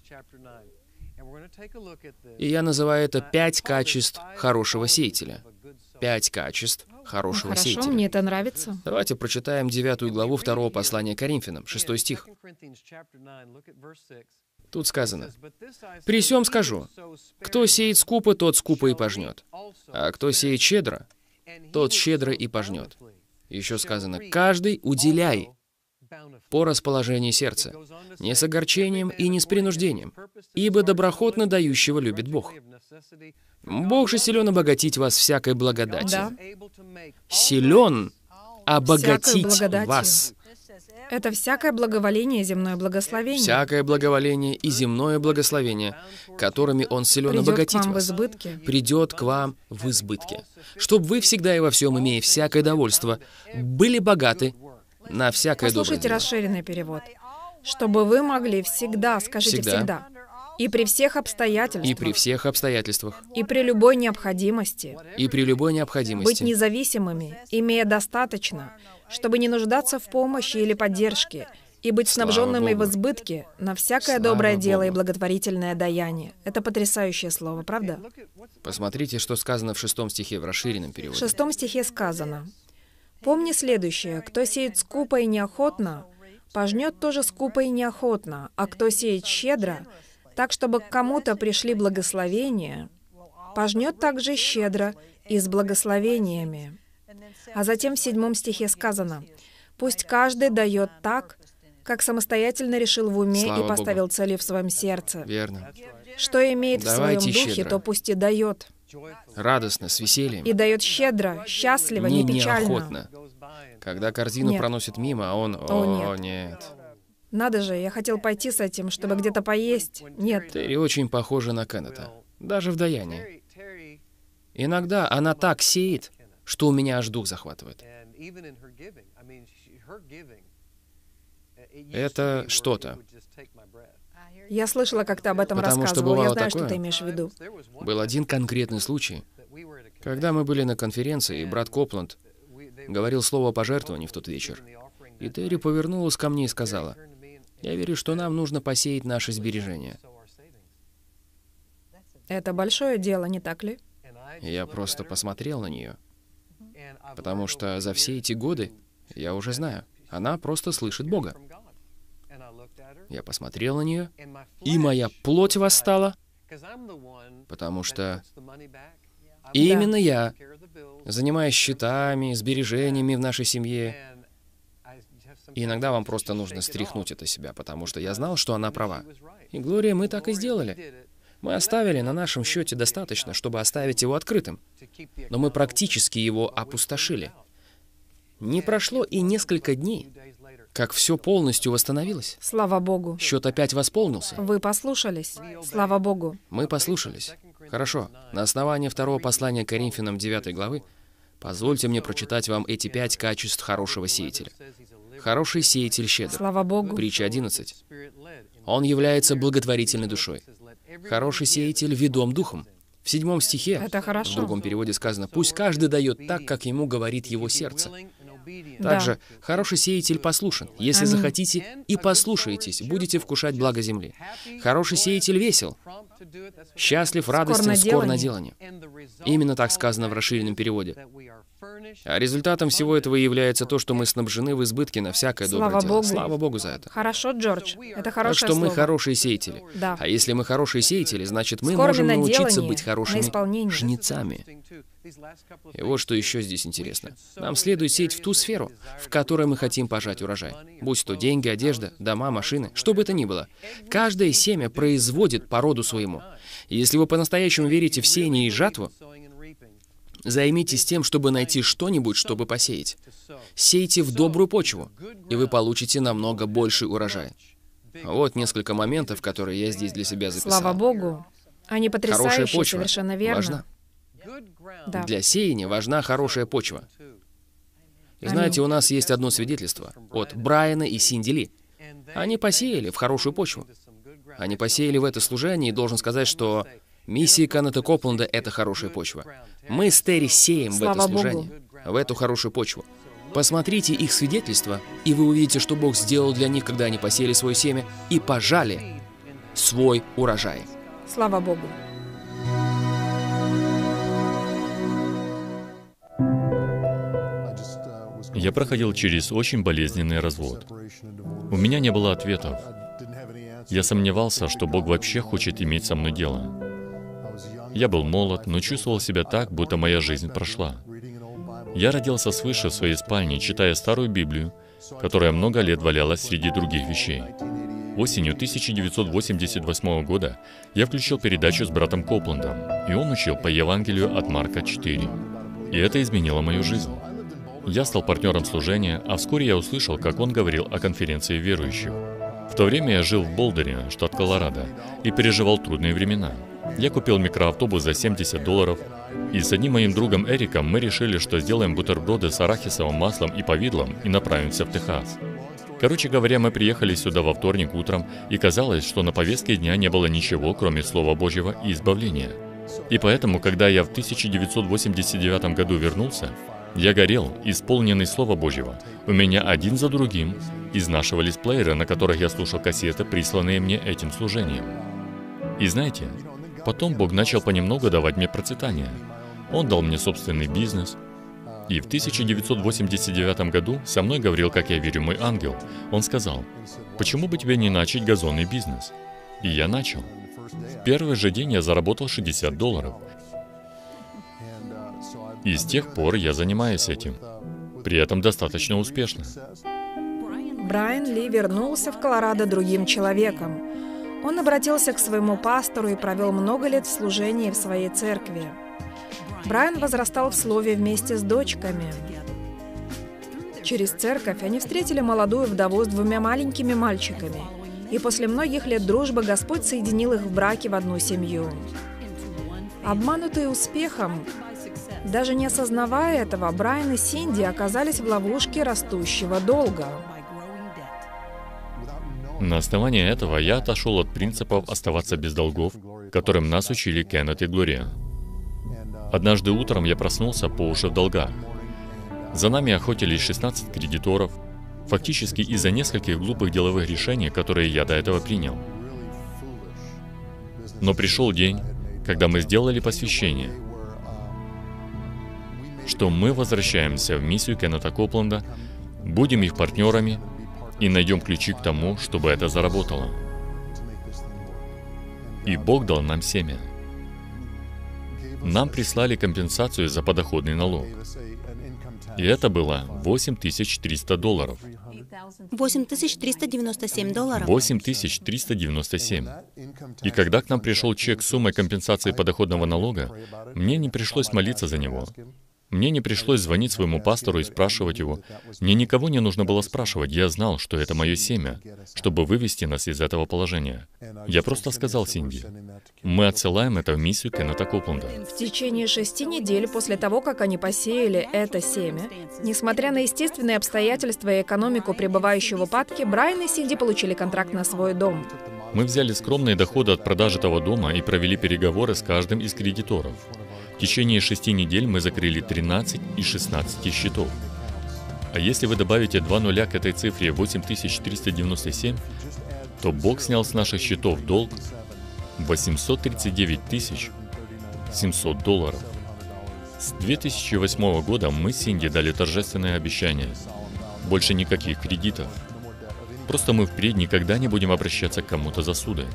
И я называю это uh, «Пять качеств oh, хорошего сеятеля». «Пять качеств хорошего Хорошо, сеятеля». мне это нравится. Давайте прочитаем 9 главу 2 послания Коринфянам, 6 стих. Тут сказано, «При сем скажу, кто сеет скупо, тот скупо и пожнет, а кто сеет щедро, тот щедро и пожнет. Еще сказано, каждый уделяй по расположению сердца, не с огорчением и не с принуждением, ибо доброхотно дающего любит Бог. Бог же силен обогатить вас всякой благодатью. Да. Силен обогатить вас это всякое благоволение и земное благословение. Всякое благоволение и земное благословение, которыми Он силен придет обогатить к вам вас. в избытке. Придет к вам в избытке. Чтобы вы всегда и во всем, имея всякое довольство, были богаты на всякое Послушайте доброе расширенный перевод. Чтобы вы могли всегда, скажите всегда, всегда и при всех обстоятельствах. И при всех обстоятельствах. И при любой необходимости. И при любой необходимости. Быть независимыми, имея достаточно, чтобы не нуждаться в помощи или поддержке, и быть снабженным и в избытке на всякое Слава доброе Богу. дело и благотворительное даяние. Это потрясающее слово, правда? Посмотрите, что сказано в шестом стихе в расширенном переводе. В шестом стихе сказано, «Помни следующее, кто сеет скупо и неохотно, пожнет тоже скупо и неохотно, а кто сеет щедро, так, чтобы к кому-то пришли благословения, пожнет также щедро и с благословениями». А затем в седьмом стихе сказано, «Пусть каждый дает так, как самостоятельно решил в уме Слава и поставил Богу. цели в своем сердце». Верно. Что имеет Давайте в своем духе, щедро. то пусть и дает. Радостно, с весельем. И дает щедро, счастливо, не, не печально. Неохотно. Когда корзину нет. проносит мимо, а он... О, О нет. нет. Надо же, я хотел пойти с этим, чтобы где-то поесть. Нет. Терри очень похожа на Кеннета. Даже в даянии. Иногда она так сеет, что у меня аж дух захватывает. Uh, Это что-то. А, я слышала, как ты об этом Потому рассказывал. Что Я знаю, такое. что ты имеешь в виду. Был один конкретный случай. Когда мы были на конференции, и брат Копланд говорил слово о пожертвовании в тот вечер. И Терри повернулась ко мне и сказала, «Я верю, что нам нужно посеять наши сбережения». Это большое дело, не так ли? Я просто посмотрел на нее. Потому что за все эти годы я уже знаю, она просто слышит Бога. Я посмотрел на нее, и моя плоть восстала, потому что именно я, занимаясь счетами, сбережениями в нашей семье, и иногда вам просто нужно стряхнуть это себя, потому что я знал, что она права. И, Глория, мы так и сделали. Мы оставили на нашем счете достаточно, чтобы оставить его открытым, но мы практически его опустошили. Не прошло и несколько дней, как все полностью восстановилось. Слава Богу. Счет опять восполнился. Вы послушались. Слава Богу. Мы послушались. Хорошо. На основании второго послания Коринфянам 9 главы позвольте мне прочитать вам эти пять качеств хорошего сеятеля. Хороший сеятель щедр. Слава Богу. Притча 11. Он является благотворительной душой. Хороший сеятель ведом духом. В седьмом стихе, Это хорошо. в другом переводе сказано, «Пусть каждый дает так, как ему говорит его сердце». Также хороший сеятель послушен. Если захотите и послушаетесь, будете вкушать благо земли. Хороший сеятель весел, счастлив, радостен, скор на делание. Именно так сказано в расширенном переводе. А результатом всего этого является то, что мы снабжены в избытке на всякое Слава доброе Богу. дело. Слава Богу за это. Хорошо, Джордж. Это хорошее Так что слово. мы хорошие сеятели. Да. А если мы хорошие сеятели, значит мы Скорби можем на научиться быть хорошими на жнецами. И вот что еще здесь интересно. Нам следует сеять в ту сферу, в которой мы хотим пожать урожай. Будь то деньги, одежда, дома, машины, что бы это ни было. Каждое семя производит породу своему. И если вы по-настоящему верите в сеяние и жатву, Займитесь тем, чтобы найти что-нибудь, чтобы посеять. Сейте в добрую почву, и вы получите намного больший урожай. Вот несколько моментов, которые я здесь для себя записал. Слава Богу, они потрясающие, хорошая почва совершенно верно. Важна. Да. Для сеяния важна хорошая почва. И знаете, у нас есть одно свидетельство от Брайана и Синдели. Они посеяли в хорошую почву. Они посеяли в это служение, и должен сказать, что Миссия Каната Копленда — это хорошая почва. Мы с Терри сеем Слава в это служение, Богу. в эту хорошую почву. Посмотрите их свидетельства, и вы увидите, что Бог сделал для них, когда они посели свое семя и пожали свой урожай. Слава Богу! Я проходил через очень болезненный развод. У меня не было ответов. Я сомневался, что Бог вообще хочет иметь со мной дело. Я был молод, но чувствовал себя так, будто моя жизнь прошла. Я родился свыше в своей спальне, читая старую Библию, которая много лет валялась среди других вещей. Осенью 1988 года я включил передачу с братом Копландом, и он учил по Евангелию от Марка 4. И это изменило мою жизнь. Я стал партнером служения, а вскоре я услышал, как он говорил о конференции верующих. В то время я жил в Болдере, штат Колорадо, и переживал трудные времена – я купил микроавтобус за 70 долларов, и с одним моим другом Эриком мы решили, что сделаем бутерброды с арахисовым маслом и повидлом и направимся в Техас. Короче говоря, мы приехали сюда во вторник утром, и казалось, что на повестке дня не было ничего, кроме Слова Божьего и избавления. И поэтому, когда я в 1989 году вернулся, я горел, исполненный Слова Божьего. У меня один за другим из нашего лисплеера, на которых я слушал кассеты, присланные мне этим служением. И знаете, Потом Бог начал понемногу давать мне процветание. Он дал мне собственный бизнес. И в 1989 году со мной говорил, как я верю, мой ангел. Он сказал, почему бы тебе не начать газонный бизнес? И я начал. В первый же день я заработал 60 долларов. И с тех пор я занимаюсь этим. При этом достаточно успешно. Брайан Ли вернулся в Колорадо другим человеком. Он обратился к своему пастору и провел много лет в служении в своей церкви. Брайан возрастал в слове вместе с дочками. Через церковь они встретили молодую вдову с двумя маленькими мальчиками. И после многих лет дружбы Господь соединил их в браке в одну семью. Обманутые успехом, даже не осознавая этого, Брайан и Синди оказались в ловушке растущего долга. На основании этого я отошел от принципов оставаться без долгов, которым нас учили Кеннет и Глория. Однажды утром я проснулся по уши в долгах. За нами охотились 16 кредиторов, фактически из-за нескольких глупых деловых решений, которые я до этого принял. Но пришел день, когда мы сделали посвящение, что мы возвращаемся в миссию Кеннета Копленда, будем их партнерами – и найдем ключи к тому, чтобы это заработало. И Бог дал нам семя. Нам прислали компенсацию за подоходный налог. И это было 8300 долларов. 8397 долларов. 8397. И когда к нам пришел чек с суммой компенсации подоходного налога, мне не пришлось молиться за него. Мне не пришлось звонить своему пастору и спрашивать его. Мне никого не нужно было спрашивать. Я знал, что это мое семя, чтобы вывести нас из этого положения. Я просто сказал Синди, мы отсылаем это в миссию Кеннета Копланда. В течение шести недель после того, как они посеяли это семя, несмотря на естественные обстоятельства и экономику, пребывающего падки, Брайан и Синди получили контракт на свой дом. Мы взяли скромные доходы от продажи того дома и провели переговоры с каждым из кредиторов течение 6 недель мы закрыли 13 из 16 счетов. А если вы добавите два нуля к этой цифре 8397, то Бог снял с наших счетов долг 839 700 долларов. С 2008 года мы с Синди дали торжественное обещание. Больше никаких кредитов. Просто мы впредь никогда не будем обращаться к кому-то за судой.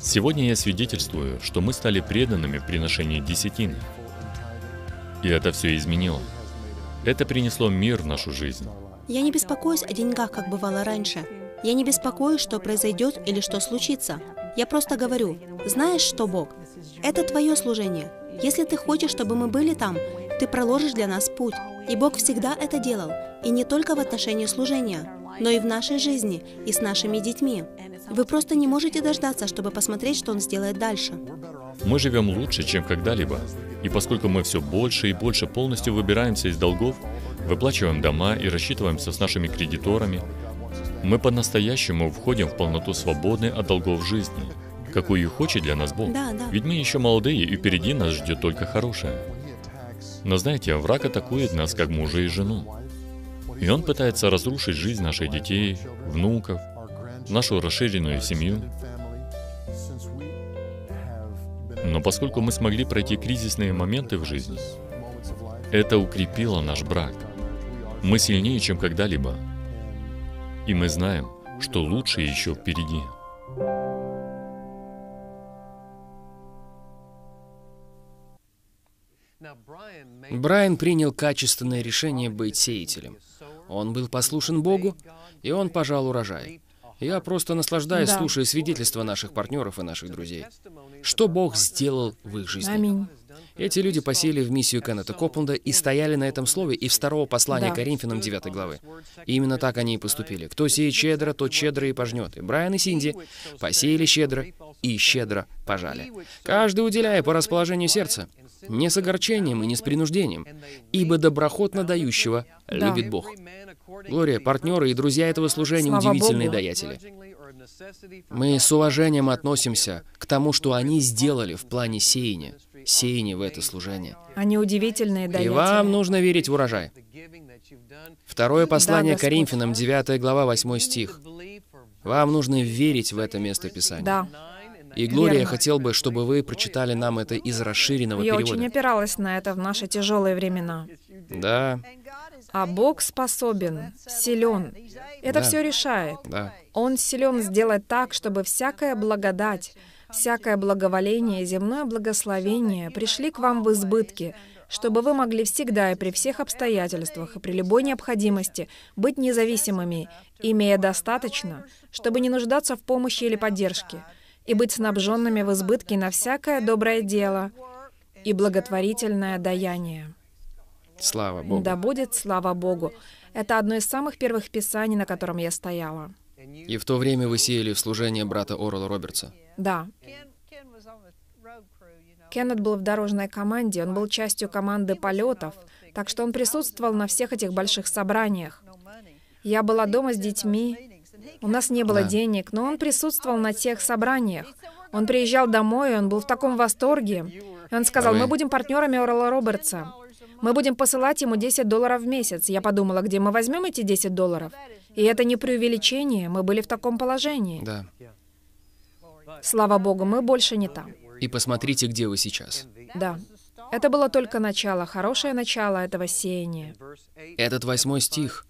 Сегодня я свидетельствую, что мы стали преданными в приношении десятины. И это все изменило. Это принесло мир в нашу жизнь. Я не беспокоюсь о деньгах, как бывало раньше. Я не беспокоюсь, что произойдет или что случится. Я просто говорю, знаешь что, Бог? Это твое служение. Если ты хочешь, чтобы мы были там, ты проложишь для нас путь. И Бог всегда это делал, и не только в отношении служения, но и в нашей жизни, и с нашими детьми. Вы просто не можете дождаться, чтобы посмотреть, что он сделает дальше. Мы живем лучше, чем когда-либо. И поскольку мы все больше и больше полностью выбираемся из долгов, выплачиваем дома и рассчитываемся с нашими кредиторами, мы по-настоящему входим в полноту свободной от долгов жизни, какую и хочет для нас Бог. Да, да. Ведь мы еще молодые, и впереди нас ждет только хорошее. Но знаете, враг атакует нас как мужа и жену. И он пытается разрушить жизнь наших детей, внуков, нашу расширенную семью. Но поскольку мы смогли пройти кризисные моменты в жизни, это укрепило наш брак. Мы сильнее, чем когда-либо. И мы знаем, что лучше еще впереди. Брайан принял качественное решение быть сеятелем. Он был послушен Богу, и он пожал урожай. Я просто наслаждаюсь, да. слушая свидетельства наших партнеров и наших друзей. Что Бог сделал в их жизни. Аминь. Эти люди посели в миссию Кеннета Копланда и стояли на этом слове и в второго послания да. Коринфянам 9 главы. И именно так они и поступили. Кто сеет щедро, тот щедро и пожнет. И Брайан и Синди посеяли щедро и щедро пожали. Каждый уделяя по расположению сердца, не с огорчением и не с принуждением, ибо доброхотно дающего да. любит Бог. Глория, партнеры и друзья этого служения Слава удивительные Богу. даятели. Мы с уважением относимся к тому, что они сделали в плане сеяния. Сеяние в это служение. Они удивительные даятели. И вам нужно верить в урожай. Второе послание да, Коринфянам, 9 глава, 8 стих. Вам нужно верить в это место Писания. Да. И, Глория, Верно. хотел бы, чтобы вы прочитали нам это из расширенного я перевода. Я очень опиралась на это в наши тяжелые времена. Да. А Бог способен, силен. Это да. все решает. Да. Он силен сделать так, чтобы всякая благодать, всякое благоволение, земное благословение пришли к вам в избытке, чтобы вы могли всегда и при всех обстоятельствах и при любой необходимости быть независимыми, имея достаточно, чтобы не нуждаться в помощи или поддержке, и быть снабженными в избытке на всякое доброе дело и благотворительное даяние. Слава Богу. Да будет слава Богу. Это одно из самых первых писаний, на котором я стояла. И в то время вы сеяли в служение брата Орла Робертса. Да. Кеннет был в дорожной команде, он был частью команды полетов, так что он присутствовал на всех этих больших собраниях. Я была дома с детьми, у нас не было да. денег, но он присутствовал на тех собраниях. Он приезжал домой, и он был в таком восторге. И он сказал, а вы... мы будем партнерами Орла Робертса. Мы будем посылать ему 10 долларов в месяц. Я подумала, где мы возьмем эти 10 долларов? И это не преувеличение, мы были в таком положении. Да. Слава Богу, мы больше не там. И посмотрите, где вы сейчас. Да. Это было только начало, хорошее начало этого сеяния. Этот восьмой стих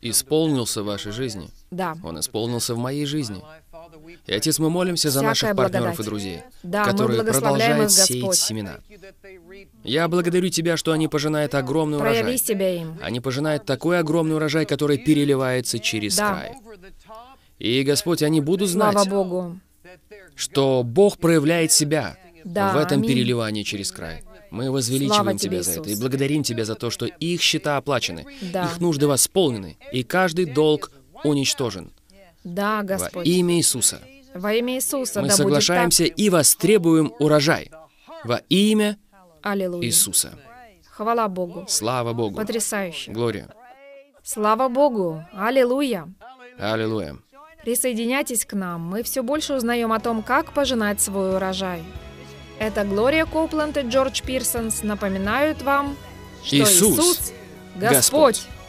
исполнился в вашей жизни. Да. Он исполнился в моей жизни. И, Отец, мы молимся за наших партнеров и друзей, да, которые продолжают их, сеять семена. Я благодарю Тебя, что они пожинают огромный Прояви урожай. Себя им. Они пожинают такой огромный урожай, который переливается через да. край. И, Господь, они будут знать, Слава Богу. что Бог проявляет себя да, в этом аминь. переливании через край. Мы возвеличиваем Слава Тебя за это и благодарим Тебя за то, что их счета оплачены, да. их нужды восполнены, и каждый долг уничтожен. Да, Господь. Во имя Иисуса. Во имя Иисуса. Мы да соглашаемся будет так. и востребуем урожай. Во имя Аллилуйя. Иисуса. Хвала Богу. Слава Богу. Потрясающе. Глория. Слава Богу. Аллилуйя. Аллилуйя. Присоединяйтесь к нам. Мы все больше узнаем о том, как пожинать свой урожай. Это Глория Копленд и Джордж Пирсонс напоминают вам, что Иисус, Иисус Господь. Господь.